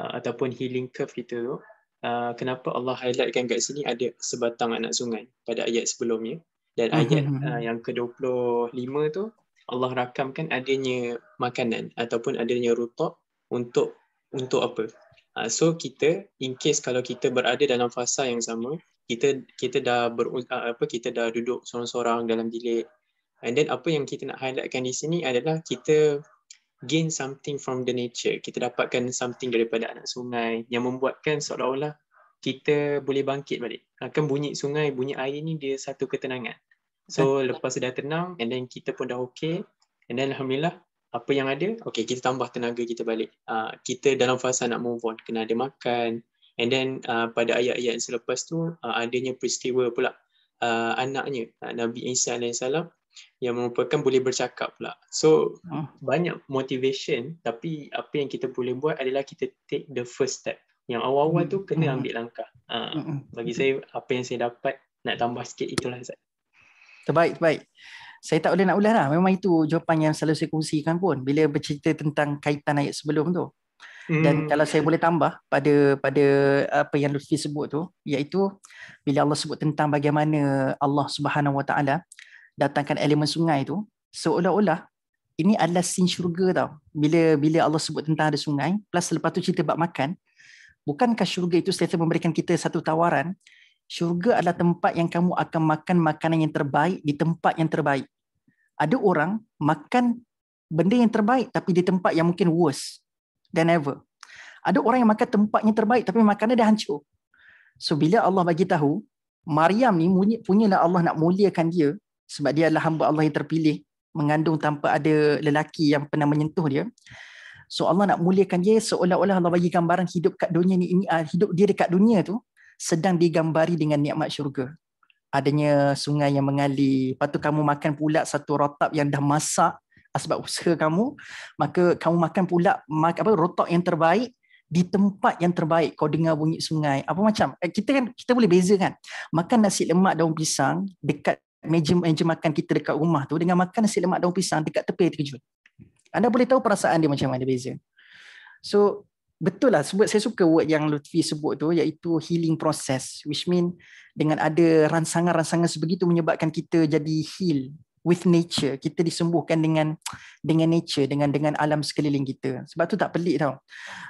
uh, ataupun healing curve kita tu uh, kenapa Allah highlightkan kat sini ada sebatang anak sungai pada ayat sebelumnya dan mhm, ayat uh, yang ke-25 tu Allah rakamkan adanya makanan ataupun adanya rutab untuk untuk apa? Uh, so kita in case kalau kita berada dalam fasa yang sama, kita kita dah ber, uh, apa kita dah duduk seorang-seorang dalam bilik. And then apa yang kita nak highlightkan di sini adalah kita gain something from the nature. Kita dapatkan something daripada anak sungai yang membuatkan seolah-olah kita boleh bangkit balik. Akan bunyi sungai, bunyi air ni dia satu ketenangan. So lepas dah tenang and then kita pun dah okay and then Alhamdulillah apa yang ada, okay kita tambah tenaga kita balik. Uh, kita dalam fasa nak move on, kena ada makan and then uh, pada ayat-ayat yang selepas tu uh, adanya peristiwa pula uh, anaknya uh, Nabi Isa AS yang merupakan boleh bercakap pula. So oh. banyak motivation tapi apa yang kita boleh buat adalah kita take the first step. Yang awal-awal tu kena ambil langkah. Uh, bagi saya apa yang saya dapat nak tambah sikit itulah Zat. Terbaik, terbaik. Saya tak boleh nak ulas lah. Memang itu jawapan yang selalu saya kongsikan pun. Bila bercerita tentang kaitan ayat sebelum tu. Dan hmm. kalau saya boleh tambah pada pada apa yang Lutfi sebut tu, iaitu bila Allah sebut tentang bagaimana Allah Subhanahu Wa Taala datangkan elemen sungai tu, seolah-olah ini adalah sin syurga tau. Bila bila Allah sebut tentang ada sungai, plus selepas tu cerita bab makan, bukankah syurga itu sentiasa memberikan kita satu tawaran syurga adalah tempat yang kamu akan makan makanan yang terbaik di tempat yang terbaik. Ada orang makan benda yang terbaik tapi di tempat yang mungkin worse than ever. Ada orang yang makan tempatnya terbaik tapi makanan dah hancur. So bila Allah bagi tahu Maryam ni punyalah Allah nak muliakan dia sebab dia adalah hamba Allah yang terpilih mengandung tanpa ada lelaki yang pernah menyentuh dia. So Allah nak muliakan dia seolah-olah Allah bagi gambaran hidup kat dunia ni ini ah, hidup dia dekat dunia tu sedang digambari dengan nikmat syurga. Adanya sungai yang mengalir, lepas tu kamu makan pula satu rotab yang dah masak ah, sebab usaha kamu, maka kamu makan pula mak, apa rotab yang terbaik di tempat yang terbaik kau dengar bunyi sungai apa macam eh, kita kan kita boleh beza kan makan nasi lemak daun pisang dekat meja meja makan kita dekat rumah tu dengan makan nasi lemak daun pisang dekat tepi terjun anda boleh tahu perasaan dia macam mana beza so betul lah Sebab saya suka word yang Lutfi sebut tu iaitu healing process which mean dengan ada rangsangan-rangsangan sebegitu menyebabkan kita jadi heal with nature kita disembuhkan dengan dengan nature dengan dengan alam sekeliling kita sebab tu tak pelik tau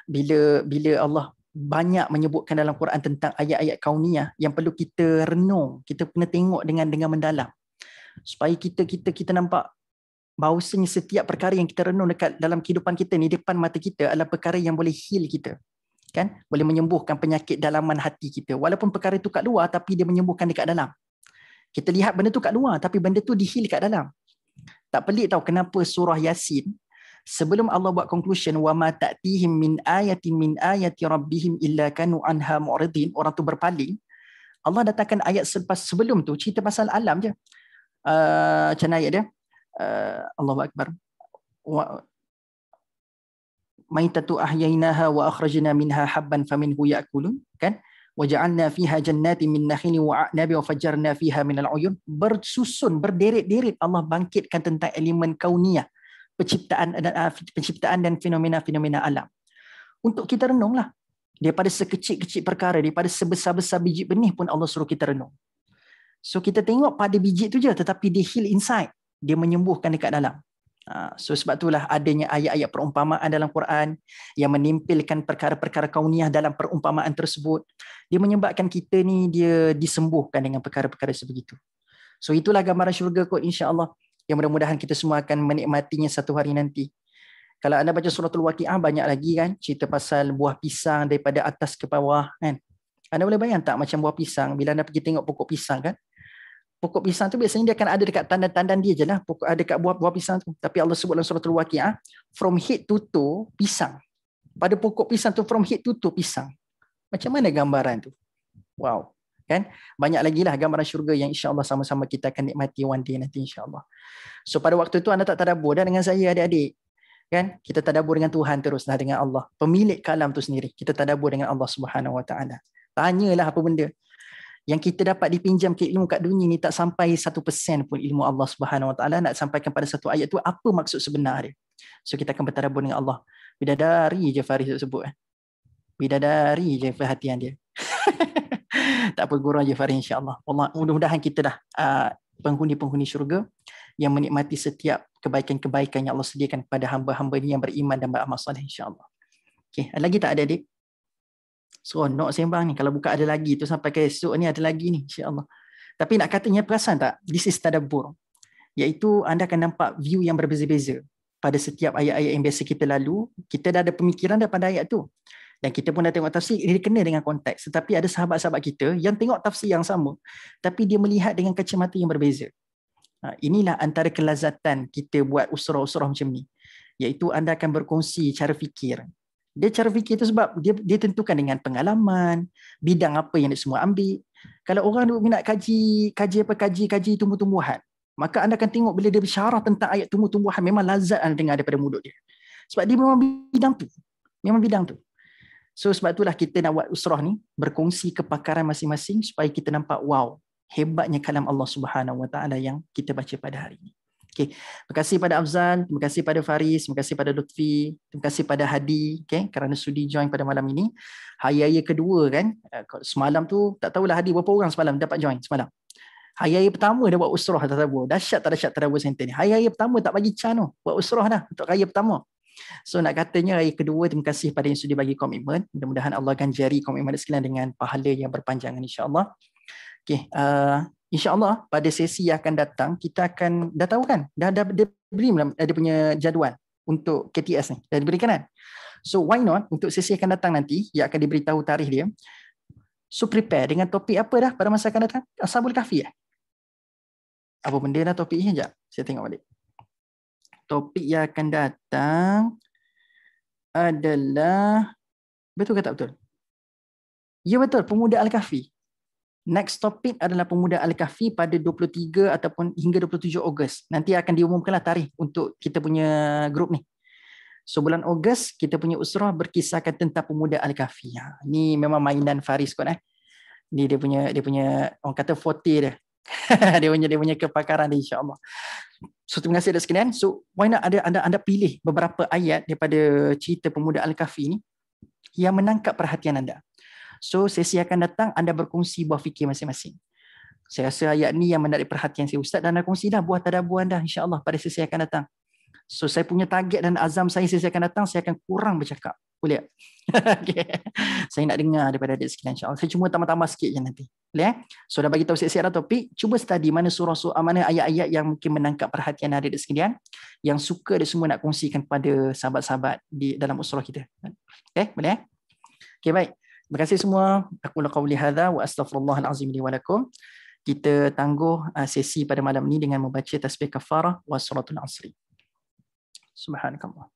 bila bila Allah banyak menyebutkan dalam Quran tentang ayat-ayat kauniyah yang perlu kita renung kita kena tengok dengan dengan mendalam supaya kita kita kita nampak bahawasanya setiap perkara yang kita renung dekat dalam kehidupan kita ni depan mata kita adalah perkara yang boleh heal kita kan boleh menyembuhkan penyakit dalaman hati kita walaupun perkara itu kat luar tapi dia menyembuhkan dekat dalam kita lihat benda tu kat luar tapi benda tu diheal kat dalam tak pelik tau kenapa surah yasin sebelum Allah buat conclusion wa ma ta'tihim min ayatin min ayati rabbihim illa kanu anha mu'ridin orang tu berpaling Allah datangkan ayat selepas sebelum tu cerita pasal alam je uh, macam ayat dia Eh, Allahu Akbar. Wa, maitatu ahyainaha wa akhrajna minha habban faminhu yaakulun. kan wa ja'alna fiha jannatin min nakhilin wa a'nabi wa fajjarna fiha min al-uyun bersusun berderet-deret Allah bangkitkan tentang elemen kauniyah penciptaan dan ah, penciptaan dan fenomena-fenomena alam untuk kita renunglah daripada sekecil-kecil perkara daripada sebesar-besar biji benih pun Allah suruh kita renung so kita tengok pada biji tu je tetapi dia hill inside dia menyembuhkan dekat dalam. Ha, so sebab itulah adanya ayat-ayat perumpamaan dalam Quran yang menimpilkan perkara-perkara kauniah dalam perumpamaan tersebut. Dia menyebabkan kita ni dia disembuhkan dengan perkara-perkara sebegitu. So itulah gambaran syurga kot insyaAllah. Yang mudah-mudahan kita semua akan menikmatinya satu hari nanti. Kalau anda baca suratul waqi'ah banyak lagi kan cerita pasal buah pisang daripada atas ke bawah kan. Anda boleh bayang tak macam buah pisang bila anda pergi tengok pokok pisang kan pokok pisang tu biasanya dia akan ada dekat tandan-tandan dia je lah. Pokok ada dekat buah-buah pisang tu. Tapi Allah sebut dalam surah al ah, from head to toe, pisang. Pada pokok pisang tu, from head to toe, pisang. Macam mana gambaran tu? Wow. Kan? Banyak lagi lah gambaran syurga yang insyaAllah sama-sama kita akan nikmati one day nanti insyaAllah. So pada waktu tu anda tak tadabur dah dengan saya adik-adik. Kan? Kita tadabur dengan Tuhan terus dah dengan Allah. Pemilik kalam tu sendiri. Kita tadabur dengan Allah subhanahu wa ta'ala. Tanyalah apa benda yang kita dapat dipinjam ke ilmu kat dunia ni tak sampai 1% pun ilmu Allah Subhanahu Wa Taala nak sampaikan pada satu ayat tu apa maksud sebenar dia. So kita akan bertarabun dengan Allah. Bidadari je Faris sebut eh. Bidadari je perhatian dia. tak apa gurau je Faris insya-Allah. Allah mudah-mudahan kita dah uh, penghuni-penghuni syurga yang menikmati setiap kebaikan-kebaikan yang Allah sediakan kepada hamba-hamba ini yang beriman dan beramal soleh insya-Allah. Okey, lagi tak ada adik? Seronok sembang ni. Kalau buka ada lagi tu sampai ke esok ni ada lagi ni. InsyaAllah. Tapi nak katanya perasan tak? This is tadabur. Iaitu anda akan nampak view yang berbeza-beza. Pada setiap ayat-ayat yang biasa kita lalu, kita dah ada pemikiran daripada ayat tu. Dan kita pun dah tengok tafsir, dia kena dengan konteks. Tetapi ada sahabat-sahabat kita yang tengok tafsir yang sama. Tapi dia melihat dengan kacamata yang berbeza. Ha, inilah antara kelazatan kita buat usrah-usrah macam ni. Iaitu anda akan berkongsi cara fikir dia cara fikir tu sebab dia dia tentukan dengan pengalaman, bidang apa yang dia semua ambil. Kalau orang duk minat kaji, kaji apa kaji, kaji tumbuh-tumbuhan. Maka anda akan tengok bila dia bersyarah tentang ayat tumbuh-tumbuhan memang lazat anda dengar daripada mulut dia. Sebab dia memang bidang tu. Memang bidang tu. So sebab itulah kita nak buat usrah ni berkongsi kepakaran masing-masing supaya kita nampak wow, hebatnya kalam Allah Subhanahu Wa Taala yang kita baca pada hari ini. Okay. Terima kasih pada Afzan, terima kasih pada Faris, terima kasih pada Lutfi, terima kasih pada Hadi okay, kerana sudi join pada malam ini. Hari raya kedua kan, eh, semalam tu tak tahulah Hadi berapa orang semalam dapat join semalam. Hari raya pertama dah buat usrah tatabur. Dahsyat tak dahsyat tatabur center ni. Hari raya pertama tak bagi can tu. Buat usrah dah untuk raya pertama. So nak katanya raya kedua terima kasih pada yang sudi bagi komitmen. Mudah-mudahan Allah ganjari komitmen sekalian dengan pahala yang berpanjangan insya-Allah. Okey, uh, InsyaAllah pada sesi yang akan datang, kita akan, dah tahu kan? Dah, ada diberi beri dia punya jadual untuk KTS ni. Dah diberikan kan? So why not untuk sesi yang akan datang nanti, yang akan diberitahu tarikh dia. So prepare dengan topik apa dah pada masa akan datang? Sabul kafi ya? Eh? Apa benda dah topik ni sekejap? Saya tengok balik. Topik yang akan datang adalah, betul ke tak betul? Ya betul, pemuda Al-Kahfi. Next topik adalah pemuda Al-Kahfi pada 23 ataupun hingga 27 Ogos. Nanti akan diumumkanlah tarikh untuk kita punya grup ni. So bulan Ogos kita punya usrah berkisahkan tentang pemuda Al-Kahfi. Ha, ni memang mainan Faris kot eh. Ni dia punya dia punya orang kata forte dia. dia punya dia punya kepakaran dia insya-Allah. So terima kasih ada sekalian. So why not ada anda anda pilih beberapa ayat daripada cerita pemuda Al-Kahfi ni yang menangkap perhatian anda. So sesi akan datang anda berkongsi buah fikir masing-masing. Saya rasa ayat ni yang menarik perhatian saya Ustaz dan anda kongsi dah buah tadabur anda insya-Allah pada sesi akan datang. So saya punya target dan azam saya sesi akan datang saya akan kurang bercakap. Boleh? okay. Saya nak dengar daripada adik sekalian insya-Allah. Saya cuma tambah-tambah sikit je nanti. Boleh? Eh? So dah bagi tahu sikit-sikit lah topik, cuba study mana surah surah mana ayat-ayat yang mungkin menangkap perhatian adik adik sekalian yang suka dia semua nak kongsikan kepada sahabat-sahabat di dalam usrah kita. Okay, eh, boleh? Eh? Okay, baik. Terima kasih semua. Aku la qawli hadha wa astaghfirullah alazim li wa lakum. Kita tangguh uh, sesi pada malam ini dengan membaca tasbih kafarah wa suratul asri. Subhanakallah.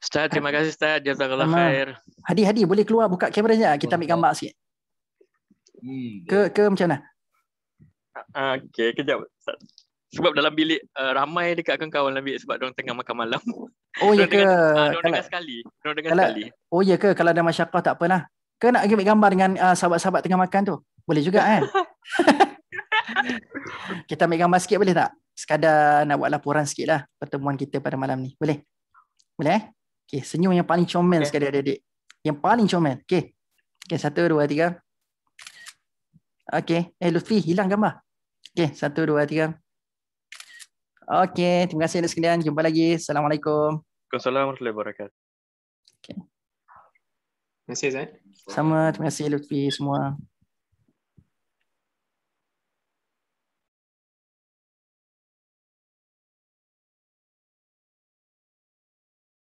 Ustaz, terima kasih Ustaz. Jazakallah khair. Hadi, Hadi, boleh keluar buka kameranya? Kita ambil gambar sikit. Ke, ke macam mana? Ah, ah, okay, kejap Sebab dalam bilik uh, ramai dekat kawan-kawan dalam bilik sebab orang tengah makan malam. Oh ya ke? Dengan, ah, dengan sekali. Dengan dengan sekali. Oh ya ke kalau ada masyarakat tak apalah. Ke nak ambil gambar dengan uh, sahabat-sahabat tengah makan tu? Boleh juga kan? kita ambil gambar sikit boleh tak? Sekadar nak buat laporan sikit lah pertemuan kita pada malam ni. Boleh? Boleh eh? Okay, senyum yang paling comel okay. sekali adik-adik. Yang paling comel. Okay. Okay, satu, dua, tiga. Okay. Eh, Lutfi, hilang gambar. Okay, satu, dua, tiga. Okey, terima kasih atas sekalian. Jumpa lagi. Assalamualaikum. Waalaikumsalam warahmatullahi wabarakatuh. Okay. Terima kasih, Zain. Sama, terima kasih Lutfi semua.